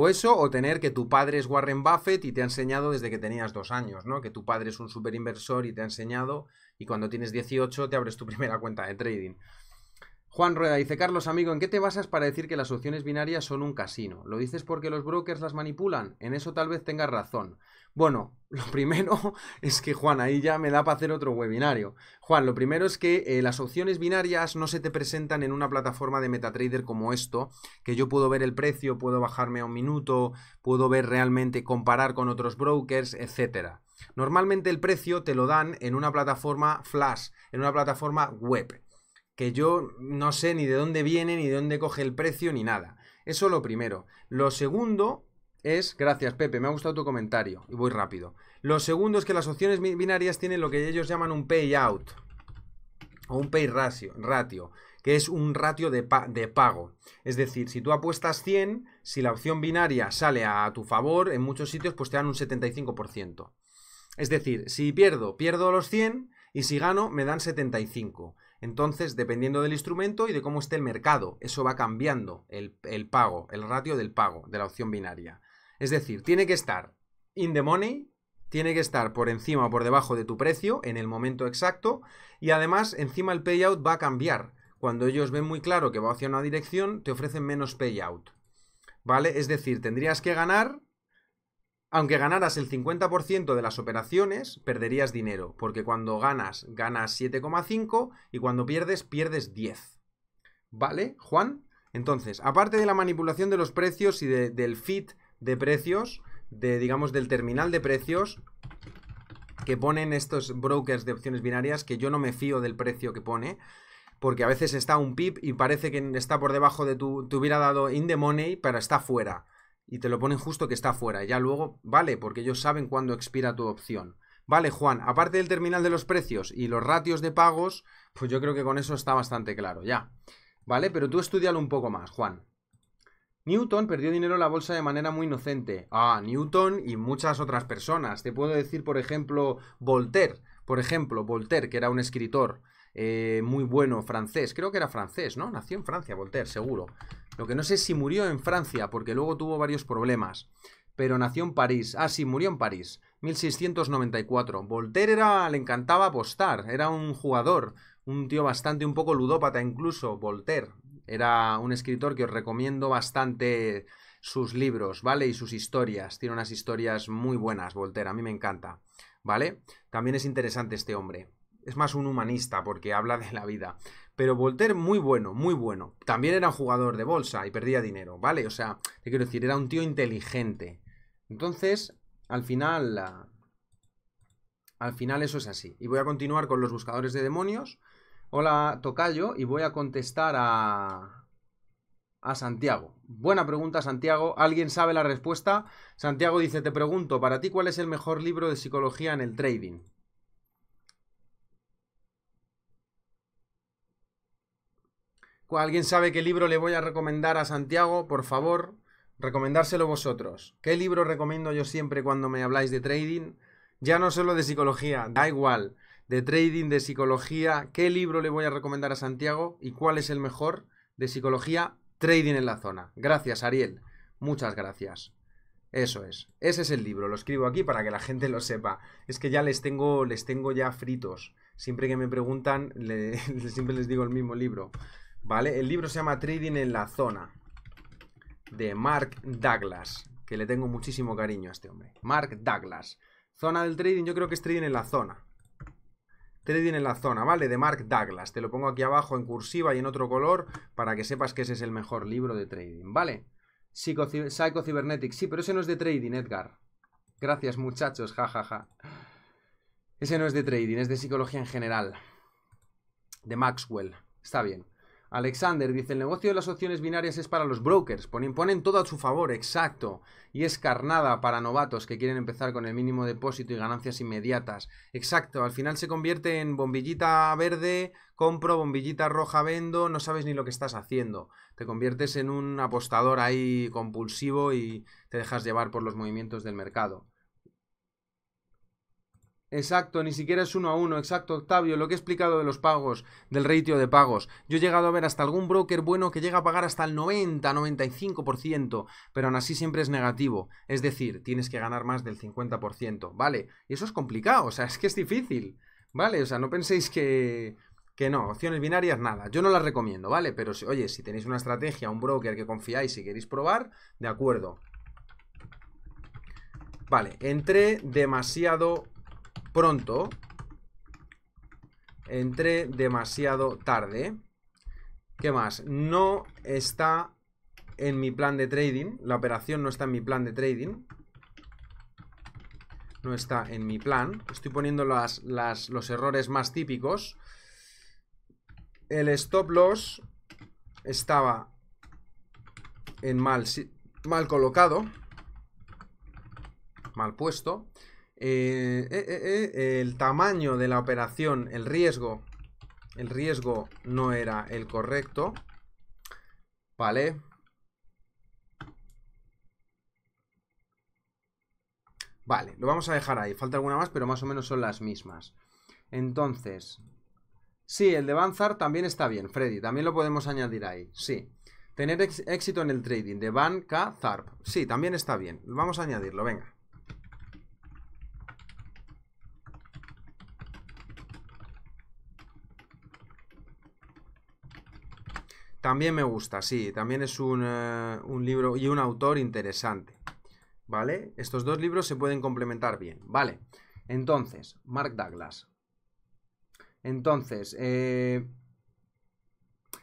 O eso, o tener que tu padre es Warren Buffett y te ha enseñado desde que tenías dos años, ¿no? Que tu padre es un inversor y te ha enseñado, y cuando tienes 18 te abres tu [laughs] primera cuenta de trading. Juan Rueda dice, Carlos, amigo, ¿en qué te basas para decir que las opciones binarias son un casino? ¿Lo dices porque los brokers las manipulan? En eso tal vez tengas razón. Bueno, [laughs] lo primero [laughs] es que, Juan, ahí ya me da para hacer otro webinario. Juan, lo primero es que eh, las opciones binarias no se te presentan en una plataforma de MetaTrader como esto, que yo puedo ver el precio, puedo bajarme a un minuto, puedo ver realmente, comparar con otros brokers, etc. Normalmente el precio te lo dan en una plataforma flash, en una plataforma web que yo no sé ni de dónde viene, ni de dónde coge el precio, ni nada. Eso lo primero. Lo segundo es, gracias Pepe, me ha gustado tu comentario y voy rápido. Lo segundo es que las opciones binarias tienen lo que ellos llaman un payout o un pay ratio, ratio que es un ratio de, de, pago. Es decir, si tú apuestas 100, si la opción binaria sale a tu favor, en muchos sitios pues te dan un 75%. Es decir, si pierdo, pierdo los 100 y si gano, me dan 75. Entonces, dependiendo del instrumento y de cómo esté el mercado, eso va cambiando el, pago, el ratio del pago de la opción binaria. Es decir, tiene que estar in the money, tiene que estar por encima o por debajo de tu precio en el momento exacto y además encima el payout va a cambiar. Cuando ellos ven muy claro que va hacia una dirección, te ofrecen menos payout. ¿Vale? Es decir, tendrías que ganar aunque ganaras el 50% de las operaciones, perderías dinero, porque cuando ganas, ganas 7,5 y cuando pierdes, pierdes 10. ¿Vale, Juan? Entonces, aparte de la manipulación de los precios y del fit de precios, de, digamos, del terminal de precios que ponen estos brokers de opciones binarias, que yo no me fío del precio que pone, porque a veces está un pip y parece que está por debajo de tu, te hubiera dado in the money, pero está fuera y te lo ponen justo que está fuera. Ya luego, vale, porque ellos saben cuándo expira tu opción. Vale, Juan, aparte del terminal de los precios y los ratios de pagos, pues yo creo que con eso está bastante claro, ya. Vale, pero tú estudialo un poco más, Juan. Newton perdió dinero en la bolsa de manera muy inocente. Ah, Newton y muchas otras personas. Te puedo decir, por ejemplo, Voltaire. Por ejemplo, Voltaire, que era un escritor. Eh, muy bueno francés, creo que era francés, ¿no? Nació en Francia, Voltaire, seguro. Lo que no sé es si murió en Francia, porque luego tuvo varios problemas. Pero nació en París. Ah, sí, murió en París, 1694. Voltaire era, le encantaba apostar, era un jugador, un tío bastante, un poco ludópata incluso, Voltaire. Era un escritor que os recomiendo bastante sus libros, ¿vale? Y sus historias. Tiene unas historias muy buenas, Voltaire, a mí me encanta, ¿vale? También es interesante este hombre es más un humanista porque habla de la vida. Pero Voltaire, muy bueno, muy bueno. También era un jugador de bolsa y perdía dinero, ¿vale? O sea, te quiero decir, era un tío inteligente. Entonces, al final. Al final eso es así. Y voy a continuar con los buscadores de demonios. Hola, Tocayo. Y voy a contestar a. A Santiago. Buena pregunta, Santiago. ¿Alguien sabe la respuesta? Santiago dice: Te pregunto, para ti, ¿cuál es el mejor libro de psicología en el trading? ¿Alguien sabe qué libro le voy a recomendar a Santiago? Por favor, recomendárselo vosotros. ¿Qué libro recomiendo yo siempre cuando me habláis de trading? Ya no solo de psicología, da igual, de trading, de psicología, ¿qué libro le voy a recomendar a Santiago y cuál es el mejor de psicología? Trading en la zona. Gracias, Ariel. Muchas gracias. Eso es. Ese es el libro. Lo escribo aquí para que la gente lo sepa. Es que ya les tengo, les tengo ya fritos. Siempre que me preguntan, [laughs] siempre les digo el mismo libro. ¿Vale? El libro se llama Trading en la Zona, de Mark Douglas, que le tengo muchísimo cariño a este hombre. Mark Douglas. Zona del trading, yo creo que es trading en la zona. Trading en la zona, ¿vale? De Mark Douglas. Te lo pongo aquí abajo en cursiva y en otro color para que sepas que ese es el mejor libro de trading, ¿vale? Psycho, Sí, pero ese no es de trading, Edgar. Gracias, muchachos, Ja, Ja, ja. Ese no es de trading, es de psicología en general. De Maxwell. Está bien. Alexander dice, el negocio de las opciones binarias es para los brokers, ponen, todo a su favor, exacto, y es carnada para novatos que quieren empezar con el mínimo depósito y ganancias inmediatas, exacto, al final se convierte en bombillita verde, compro, bombillita roja, vendo, no sabes ni lo que estás haciendo, te conviertes en un apostador ahí compulsivo y te dejas llevar por los movimientos del mercado. Exacto, ni siquiera es uno a uno, exacto Octavio, lo que he explicado de los pagos, del ratio de pagos. Yo he llegado a ver hasta algún broker bueno que llega a pagar hasta el 90, 95%, pero aún así siempre es negativo. Es decir, tienes que ganar más del 50%, ¿vale? Y eso es complicado, o sea, es que es difícil, ¿vale? O sea, no penséis que, que no, opciones binarias nada, yo no las recomiendo, ¿vale? Pero oye, si tenéis una estrategia, un broker que confiáis y queréis probar, de acuerdo. Vale, entré demasiado pronto, entré demasiado tarde. ¿Qué más? No está en mi plan de trading, la operación no está en mi plan de trading. No está en mi plan. Estoy poniendo las, los errores más típicos. El stop loss estaba en mal, mal colocado, mal puesto. Eh, eh, eh, el tamaño de la operación, el riesgo, el riesgo no era el correcto. Vale. Vale, lo vamos a dejar ahí. Falta alguna más, pero más o menos son las mismas. Entonces, sí, el de Banzar también está bien, Freddy. También lo podemos añadir ahí, sí. Tener éxito en el trading de Van K Zarp. Sí, también está bien. Vamos a añadirlo, venga. También me gusta, sí, también es eh, un, libro y un autor interesante. ¿Vale? Estos dos libros se pueden complementar bien. Vale. Entonces, Mark Douglas. Entonces, eh,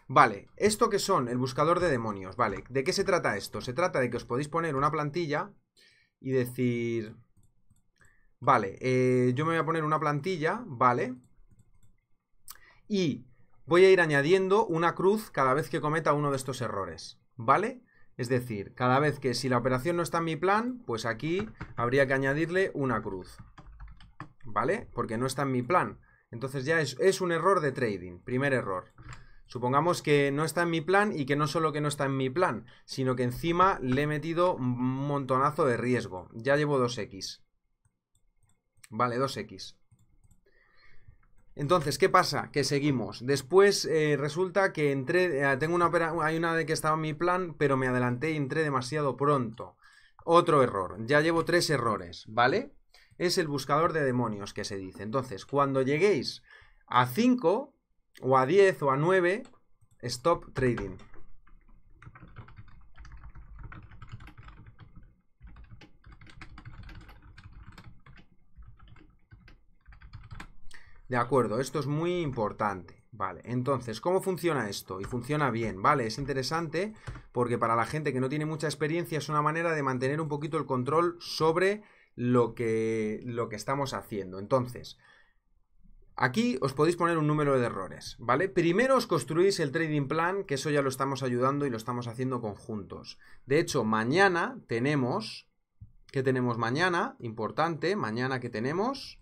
Vale, ¿esto que son? El buscador de demonios, vale. ¿De qué se trata esto? Se trata de que os podéis poner una plantilla y decir... Vale, eh, yo me voy a poner una plantilla, vale. Y voy a ir añadiendo una cruz cada vez que cometa uno de estos errores, ¿vale? Es decir, cada vez que si la operación no está en mi plan, pues aquí habría que añadirle una cruz, ¿vale? Porque no está en mi plan. Entonces ya es, un error de trading, primer error. Supongamos que no está en mi plan y que no solo que no está en mi plan, sino que encima le he metido un montonazo de riesgo. Ya llevo 2x. Vale, 2x. Entonces, ¿qué pasa? Que seguimos. Después eh, resulta que entré, eh, tengo una, hay una de que estaba en mi plan, pero me adelanté y entré demasiado pronto. Otro error. Ya llevo tres errores, ¿vale? Es el buscador de demonios que se dice. Entonces, cuando lleguéis a 5 o a 10 o a 9, stop trading. De acuerdo, esto es muy importante. Vale, entonces, ¿cómo funciona esto? Y funciona bien, ¿vale? Es interesante porque para la gente que no tiene mucha experiencia es una manera de mantener un poquito el control sobre lo que, lo que estamos haciendo. Entonces, Aquí os podéis poner un número de errores, ¿vale? Primero os construís el trading plan, que eso ya lo estamos ayudando y lo estamos haciendo conjuntos. De hecho, mañana tenemos, ¿qué tenemos mañana? Importante, mañana que tenemos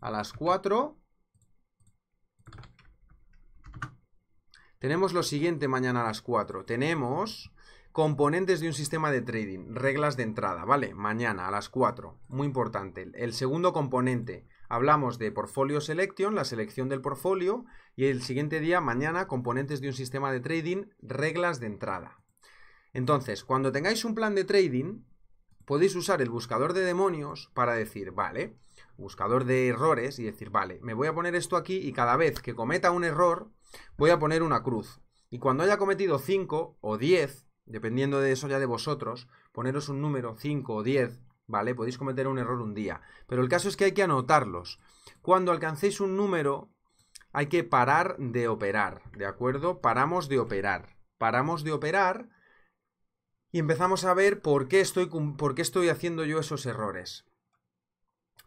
a las 4, Tenemos lo siguiente mañana a las 4. Tenemos componentes de un sistema de trading, reglas de entrada, ¿vale? Mañana a las 4, muy importante. El segundo componente, hablamos de portfolio selection, la selección del portfolio, y el siguiente día, mañana, componentes de un sistema de trading, reglas de entrada. Entonces, cuando tengáis un plan de trading, podéis usar el buscador de demonios para decir, vale, buscador de errores y decir, vale, me voy a poner esto aquí y cada vez que cometa un error, voy a poner una cruz. Y cuando haya cometido 5 o 10, dependiendo de eso ya de vosotros, poneros un número 5 o 10, ¿vale? Podéis cometer un error un día. Pero el caso es que hay que anotarlos. Cuando alcancéis un número, hay que parar de operar, ¿de acuerdo? Paramos de operar. Paramos de operar y empezamos a ver por qué estoy, por qué estoy haciendo yo esos errores.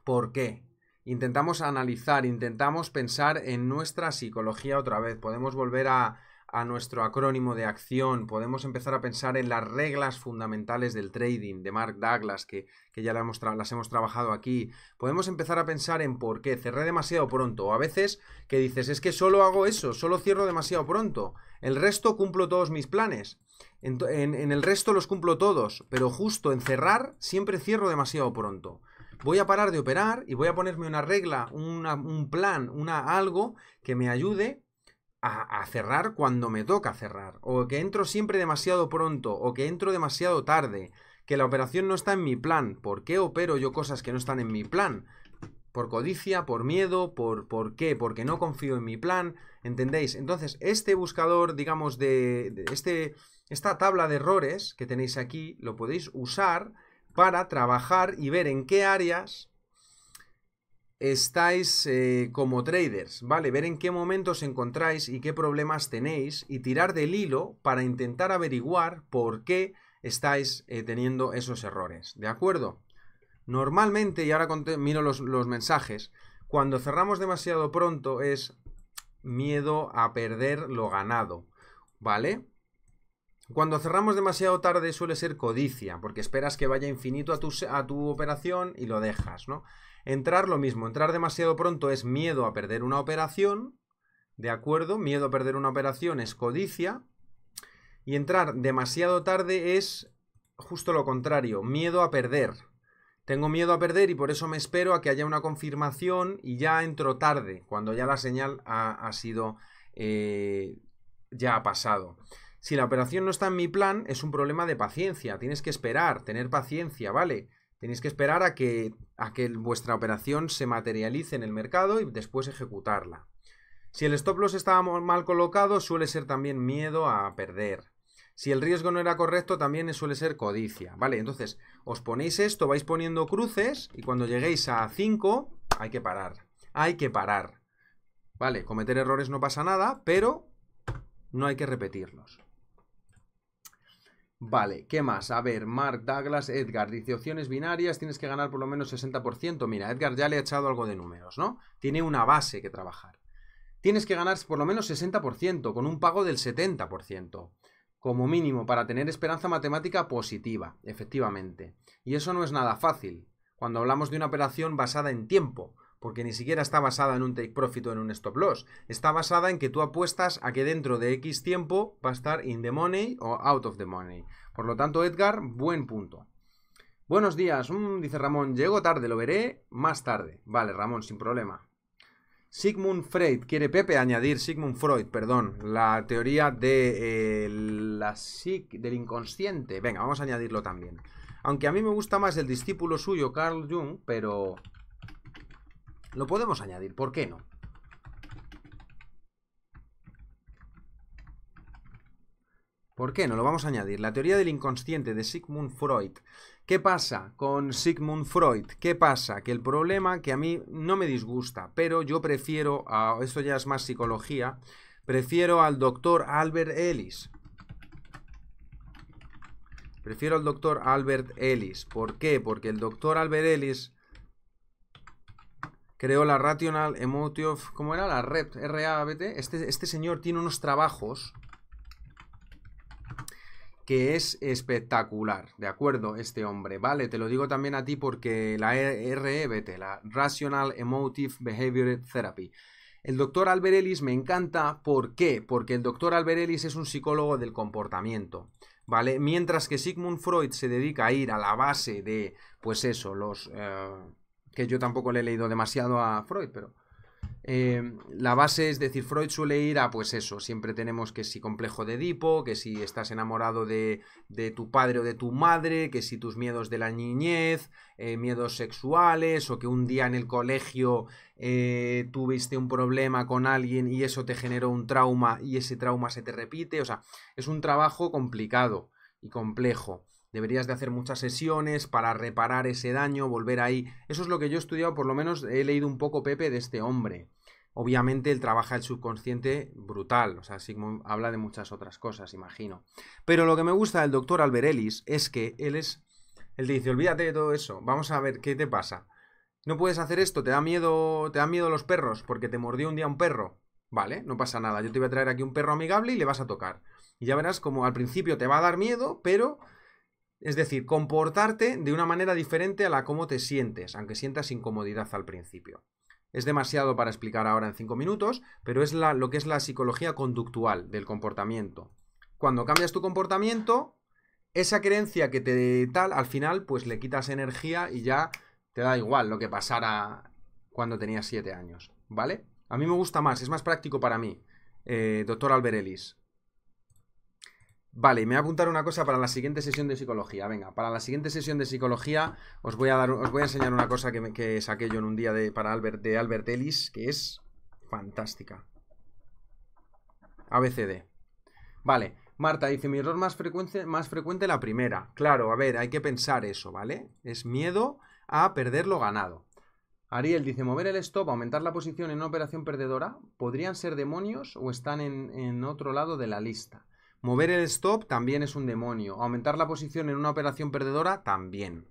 ¿Por qué? intentamos analizar, intentamos pensar en nuestra psicología otra vez, podemos volver a, nuestro acrónimo de acción, podemos empezar a pensar en las reglas fundamentales del trading de Mark Douglas, que, ya las hemos trabajado aquí, podemos empezar a pensar en por qué cerré demasiado pronto, o a veces que dices, es que solo hago eso, solo cierro demasiado pronto, el resto cumplo todos mis planes, en el resto los cumplo todos, pero justo en cerrar siempre cierro demasiado pronto voy a parar de operar y voy a ponerme una regla, un plan, algo que me ayude a, cerrar cuando me toca cerrar. O que entro siempre demasiado pronto, o que entro demasiado tarde, que la operación no está en mi plan. ¿Por qué opero yo cosas que no están en mi plan? Por codicia, por miedo, por, qué, porque no confío en mi plan, ¿entendéis? Entonces, este buscador, digamos, de, este, esta tabla de errores que tenéis aquí, lo podéis usar para trabajar y ver en qué áreas estáis eh, como traders, ¿vale? Ver en qué momentos encontráis y qué problemas tenéis y tirar del hilo para intentar averiguar por qué estáis eh, teniendo esos errores, ¿de acuerdo? Normalmente, y ahora miro los, los mensajes, cuando cerramos demasiado pronto es miedo a perder lo ganado, ¿vale? Cuando cerramos demasiado tarde suele ser codicia, porque esperas que vaya infinito a tu, a tu operación y lo dejas, ¿no? Entrar lo mismo, entrar demasiado pronto es miedo a perder una operación, ¿de acuerdo? Miedo a perder una operación es codicia, y entrar demasiado tarde es justo lo contrario, miedo a perder. Tengo miedo a perder y por eso me espero a que haya una confirmación y ya entro tarde, cuando ya la señal ha, sido... Eh, ya ha pasado. Si la operación no está en mi plan, es un problema de paciencia. Tienes que esperar, tener paciencia, ¿vale? Tenéis que esperar a que, que vuestra operación se materialice en el mercado y después ejecutarla. Si el stop loss está mal colocado, suele ser también miedo a perder. Si el riesgo no era correcto, también suele ser codicia, ¿vale? Entonces, os ponéis esto, vais poniendo cruces y cuando lleguéis a 5, hay que parar. Hay que parar. Vale, cometer errores no pasa nada, pero no hay que repetirlos. Vale, ¿qué más? A ver, Mark Douglas, Edgar, dice opciones binarias, tienes que ganar por lo menos 60%. Mira, Edgar ya le ha echado algo de números, ¿no? Tiene una base que trabajar. Tienes que ganar por lo menos 60%, con un pago del 70%, como mínimo, para tener esperanza matemática positiva, efectivamente. Y eso no es nada fácil, cuando hablamos de una operación basada en tiempo, porque ni siquiera está basada en un take profit o en un stop loss. Está basada en que tú apuestas a que dentro de X tiempo va a estar in the money o out of the money. Por lo tanto, Edgar, buen punto. Buenos días, mm, dice Ramón, llego tarde, lo veré más tarde. Vale, Ramón, sin problema. Sigmund Freud, quiere Pepe añadir, Sigmund Freud, perdón, la teoría de, eh, la del inconsciente. Venga, vamos a añadirlo también. Aunque a mí me gusta más el discípulo suyo, Carl Jung, pero lo podemos añadir, ¿por qué no? ¿Por qué no? Lo vamos a añadir. La teoría del inconsciente de Sigmund Freud. ¿Qué pasa con Sigmund Freud? ¿Qué pasa? Que el problema que a mí no me disgusta, pero yo prefiero, a, esto ya es más psicología, prefiero al doctor Albert Ellis. Prefiero al doctor Albert Ellis. ¿Por qué? Porque el doctor Albert Ellis Creo la Rational Emotive, ¿cómo era? La REBT, r b t Este, este señor tiene unos trabajos que es espectacular, ¿de acuerdo? Este hombre, ¿vale? Te lo digo también a ti porque la e, REBT, la Rational Emotive Behavior Therapy. El doctor alberelis me encanta, ¿por qué? Porque el doctor alberelis es un psicólogo del comportamiento, ¿vale? Mientras que Sigmund Freud se dedica a ir a la base de, pues eso, los... Eh, que yo tampoco le he leído demasiado a Freud, pero eh, la base es decir, Freud suele ir a pues eso, siempre tenemos que si complejo de Edipo, que si estás enamorado de, de tu padre o de tu madre, que si tus miedos de la niñez, eh, miedos sexuales, o que un día en el colegio eh, tuviste un problema con alguien y eso te generó un trauma y ese trauma se te repite, o sea, es un trabajo complicado y complejo deberías de hacer muchas sesiones para reparar ese daño, volver ahí. Eso es lo que yo he estudiado, por lo menos he leído un poco Pepe de este hombre. Obviamente él trabaja el subconsciente brutal, o sea, Sigmund habla de muchas otras cosas, imagino. Pero lo que me gusta del doctor Alberelis es que él es, él dice, olvídate de todo eso, vamos a ver qué te pasa. No puedes hacer esto, te da miedo, te da miedo los perros porque te mordió un día un perro. Vale, no pasa nada, yo te voy a traer aquí un perro amigable y le vas a tocar. Y ya verás como al principio te va a dar miedo, pero es decir, comportarte de una manera diferente a la cómo te sientes, aunque sientas incomodidad al principio. Es demasiado para explicar ahora en cinco minutos, pero es lo que es la psicología conductual del comportamiento. Cuando cambias tu comportamiento, esa creencia que te tal, al final, pues le quitas energía y ya te da igual lo que pasara cuando tenías siete años, ¿vale? A mí me gusta más, es más práctico para mí, eh, doctor Alberelis. Vale, me voy a apuntar una cosa para la siguiente sesión de psicología. Venga, para la siguiente sesión de psicología os voy a, dar, os voy a enseñar una cosa que, saqué yo en un día de, para Albert, de Albert Ellis, que es fantástica. ABCD. Vale, Marta dice, mi error más frecuente, más frecuente la primera. Claro, a ver, hay que pensar eso, ¿vale? Es miedo a perder lo ganado. Ariel dice, mover el stop, aumentar la posición en una operación perdedora, ¿podrían ser demonios o están en otro lado de la lista? Mover el stop también es un demonio. Aumentar la posición en una operación perdedora también.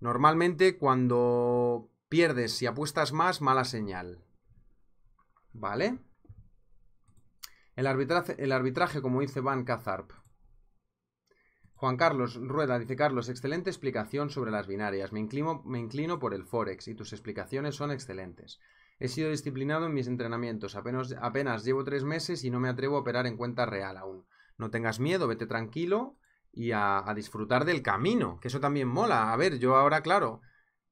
Normalmente cuando pierdes y apuestas más, mala señal. ¿Vale? El arbitraje, el arbitraje como dice Van Cazarp. Juan Carlos Rueda dice, Carlos, excelente explicación sobre las binarias. Me inclino, por el Forex y tus explicaciones son excelentes. He sido disciplinado en mis entrenamientos. apenas llevo tres meses y no me atrevo a operar en cuenta real aún no tengas miedo, vete tranquilo y a, disfrutar del camino, que eso también mola. A ver, yo ahora, claro,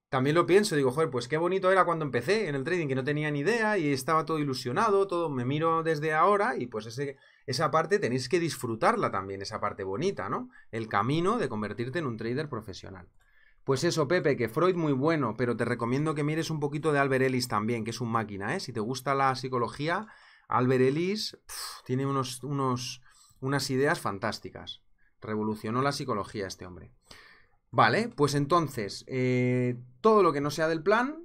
también lo pienso, digo, joder, pues qué bonito era cuando empecé en el trading, que no tenía ni idea y estaba todo ilusionado, todo, me miro desde ahora y pues ese, esa parte tenéis que disfrutarla también, esa parte bonita, ¿no? El camino de convertirte en un trader profesional. Pues eso, Pepe, que Freud muy bueno, pero te recomiendo que mires un poquito de Albert Ellis también, que es un máquina, ¿eh? Si te gusta la psicología, Albert Ellis tiene unos, unos, unas ideas fantásticas. Revolucionó la psicología este hombre. Vale, pues entonces, eh, todo lo que no sea del plan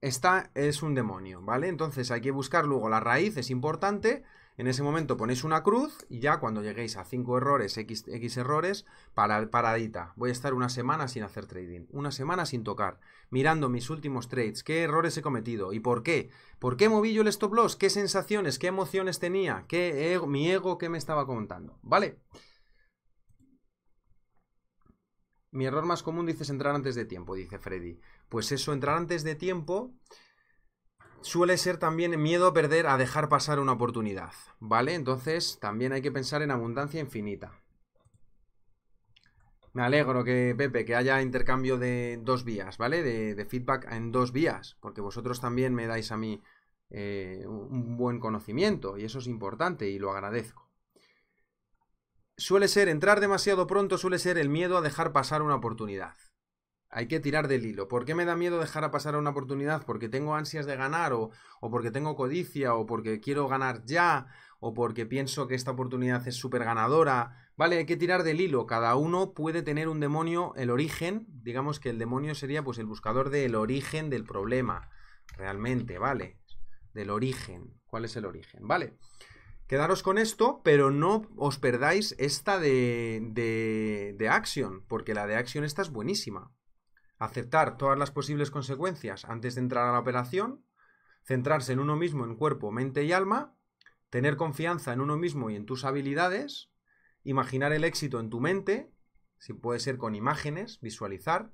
está, es un demonio, ¿vale? Entonces hay que buscar luego la raíz, es importante, en ese momento ponéis una cruz y ya cuando lleguéis a 5 errores, X, errores, para, paradita. Voy a estar una semana sin hacer trading, una semana sin tocar, mirando mis últimos trades, qué errores he cometido y por qué. ¿Por qué moví yo el stop loss? ¿Qué sensaciones, qué emociones tenía? ¿Qué mi ego que me estaba contando? ¿Vale? Mi error más común dices entrar antes de tiempo, dice Freddy. Pues eso, entrar antes de tiempo suele ser también miedo a perder, a dejar pasar una oportunidad, ¿vale? Entonces también hay que pensar en abundancia infinita. Me alegro que, Pepe, que haya intercambio de dos vías, ¿vale? De, feedback en dos vías, porque vosotros también me dais a mí eh, un buen conocimiento y eso es importante y lo agradezco. Suele ser entrar demasiado pronto, suele ser el miedo a dejar pasar una oportunidad. Hay que tirar del hilo. ¿Por qué me da miedo dejar a pasar una oportunidad? ¿Porque tengo ansias de ganar? O, porque tengo codicia? ¿O porque quiero ganar ya? ¿O porque pienso que esta oportunidad es súper ganadora? Vale, hay que tirar del hilo. Cada uno puede tener un demonio, el origen. Digamos que el demonio sería pues el buscador del origen del problema. Realmente, ¿vale? Del origen. ¿Cuál es el origen? Vale. Quedaros con esto, pero no os perdáis esta de, de, de porque la de acción esta es buenísima aceptar todas las posibles consecuencias antes de entrar a la operación, centrarse en uno mismo, en cuerpo, mente y alma, tener confianza en uno mismo y en tus habilidades, imaginar el éxito en tu mente, si puede ser con imágenes, visualizar,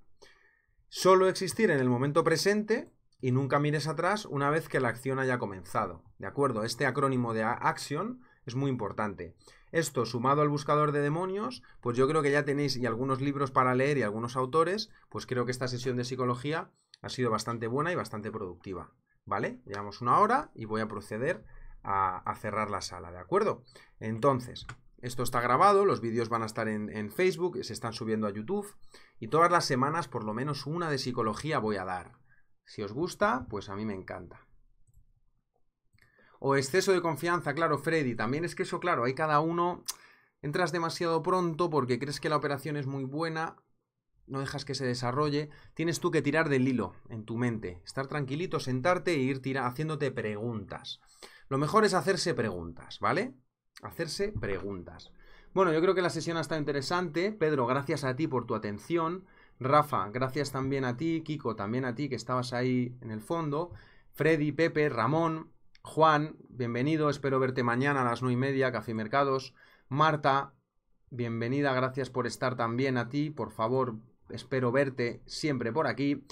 solo existir en el momento presente y nunca mires atrás una vez que la acción haya comenzado. ¿De acuerdo? Este acrónimo de Action es muy importante. Esto sumado al buscador de demonios, pues yo creo que ya tenéis y algunos libros para leer y algunos autores, pues creo que esta sesión de psicología ha sido bastante buena y bastante productiva. ¿Vale? Llevamos una hora y voy a proceder a, cerrar la sala, ¿de acuerdo? Entonces, esto está grabado, los vídeos van a estar en, Facebook, se están subiendo a YouTube y todas las semanas por lo menos una de psicología voy a dar. Si os gusta, pues a mí me encanta. O exceso de confianza, claro, Freddy, también es que eso, claro, hay cada uno, entras demasiado pronto porque crees que la operación es muy buena, no dejas que se desarrolle, tienes tú que tirar del hilo en tu mente, estar tranquilito, sentarte e ir haciéndote preguntas. Lo mejor es hacerse preguntas, ¿vale? Hacerse preguntas. Bueno, yo creo que la sesión ha estado interesante. Pedro, gracias a ti por tu atención. Rafa, gracias también a ti. Kiko, también a ti que estabas ahí en el fondo. Freddy, Pepe, Ramón, Juan, bienvenido, espero verte mañana a las 9 y media, Café Mercados. Marta, bienvenida, gracias por estar también a ti, por favor, espero verte siempre por aquí.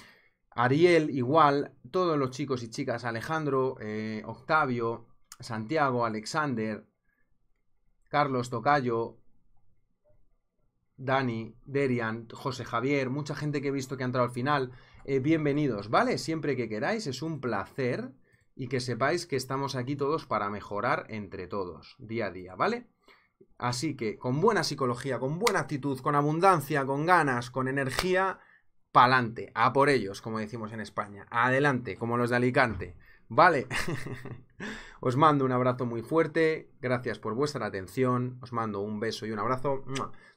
Ariel, igual, todos los chicos y chicas, Alejandro, eh, Octavio, Santiago, Alexander, Carlos Tocayo, Dani, Derian, José Javier, mucha gente que he visto que ha entrado al final. Eh, bienvenidos, ¿vale? Siempre que queráis, es un placer y que sepáis que estamos aquí todos para mejorar entre todos, día a día, ¿vale? Así que con buena psicología, con buena actitud, con abundancia, con ganas, con energía, pa'lante, a por ellos, como decimos en España, adelante, como los de Alicante, ¿vale? [laughs] os mando un abrazo muy fuerte, gracias por vuestra atención, os mando un beso y un abrazo.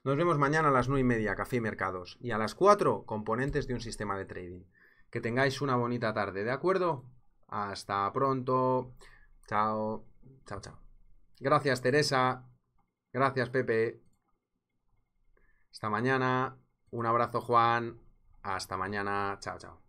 Nos vemos mañana a las 9 y media, Café y Mercados, y a las 4, componentes de un sistema de trading. Que tengáis una bonita tarde, ¿de acuerdo? Hasta pronto. Chao. Chao, chao. Gracias, Teresa. Gracias, Pepe. Hasta mañana. Un abrazo, Juan. Hasta mañana. Chao, chao.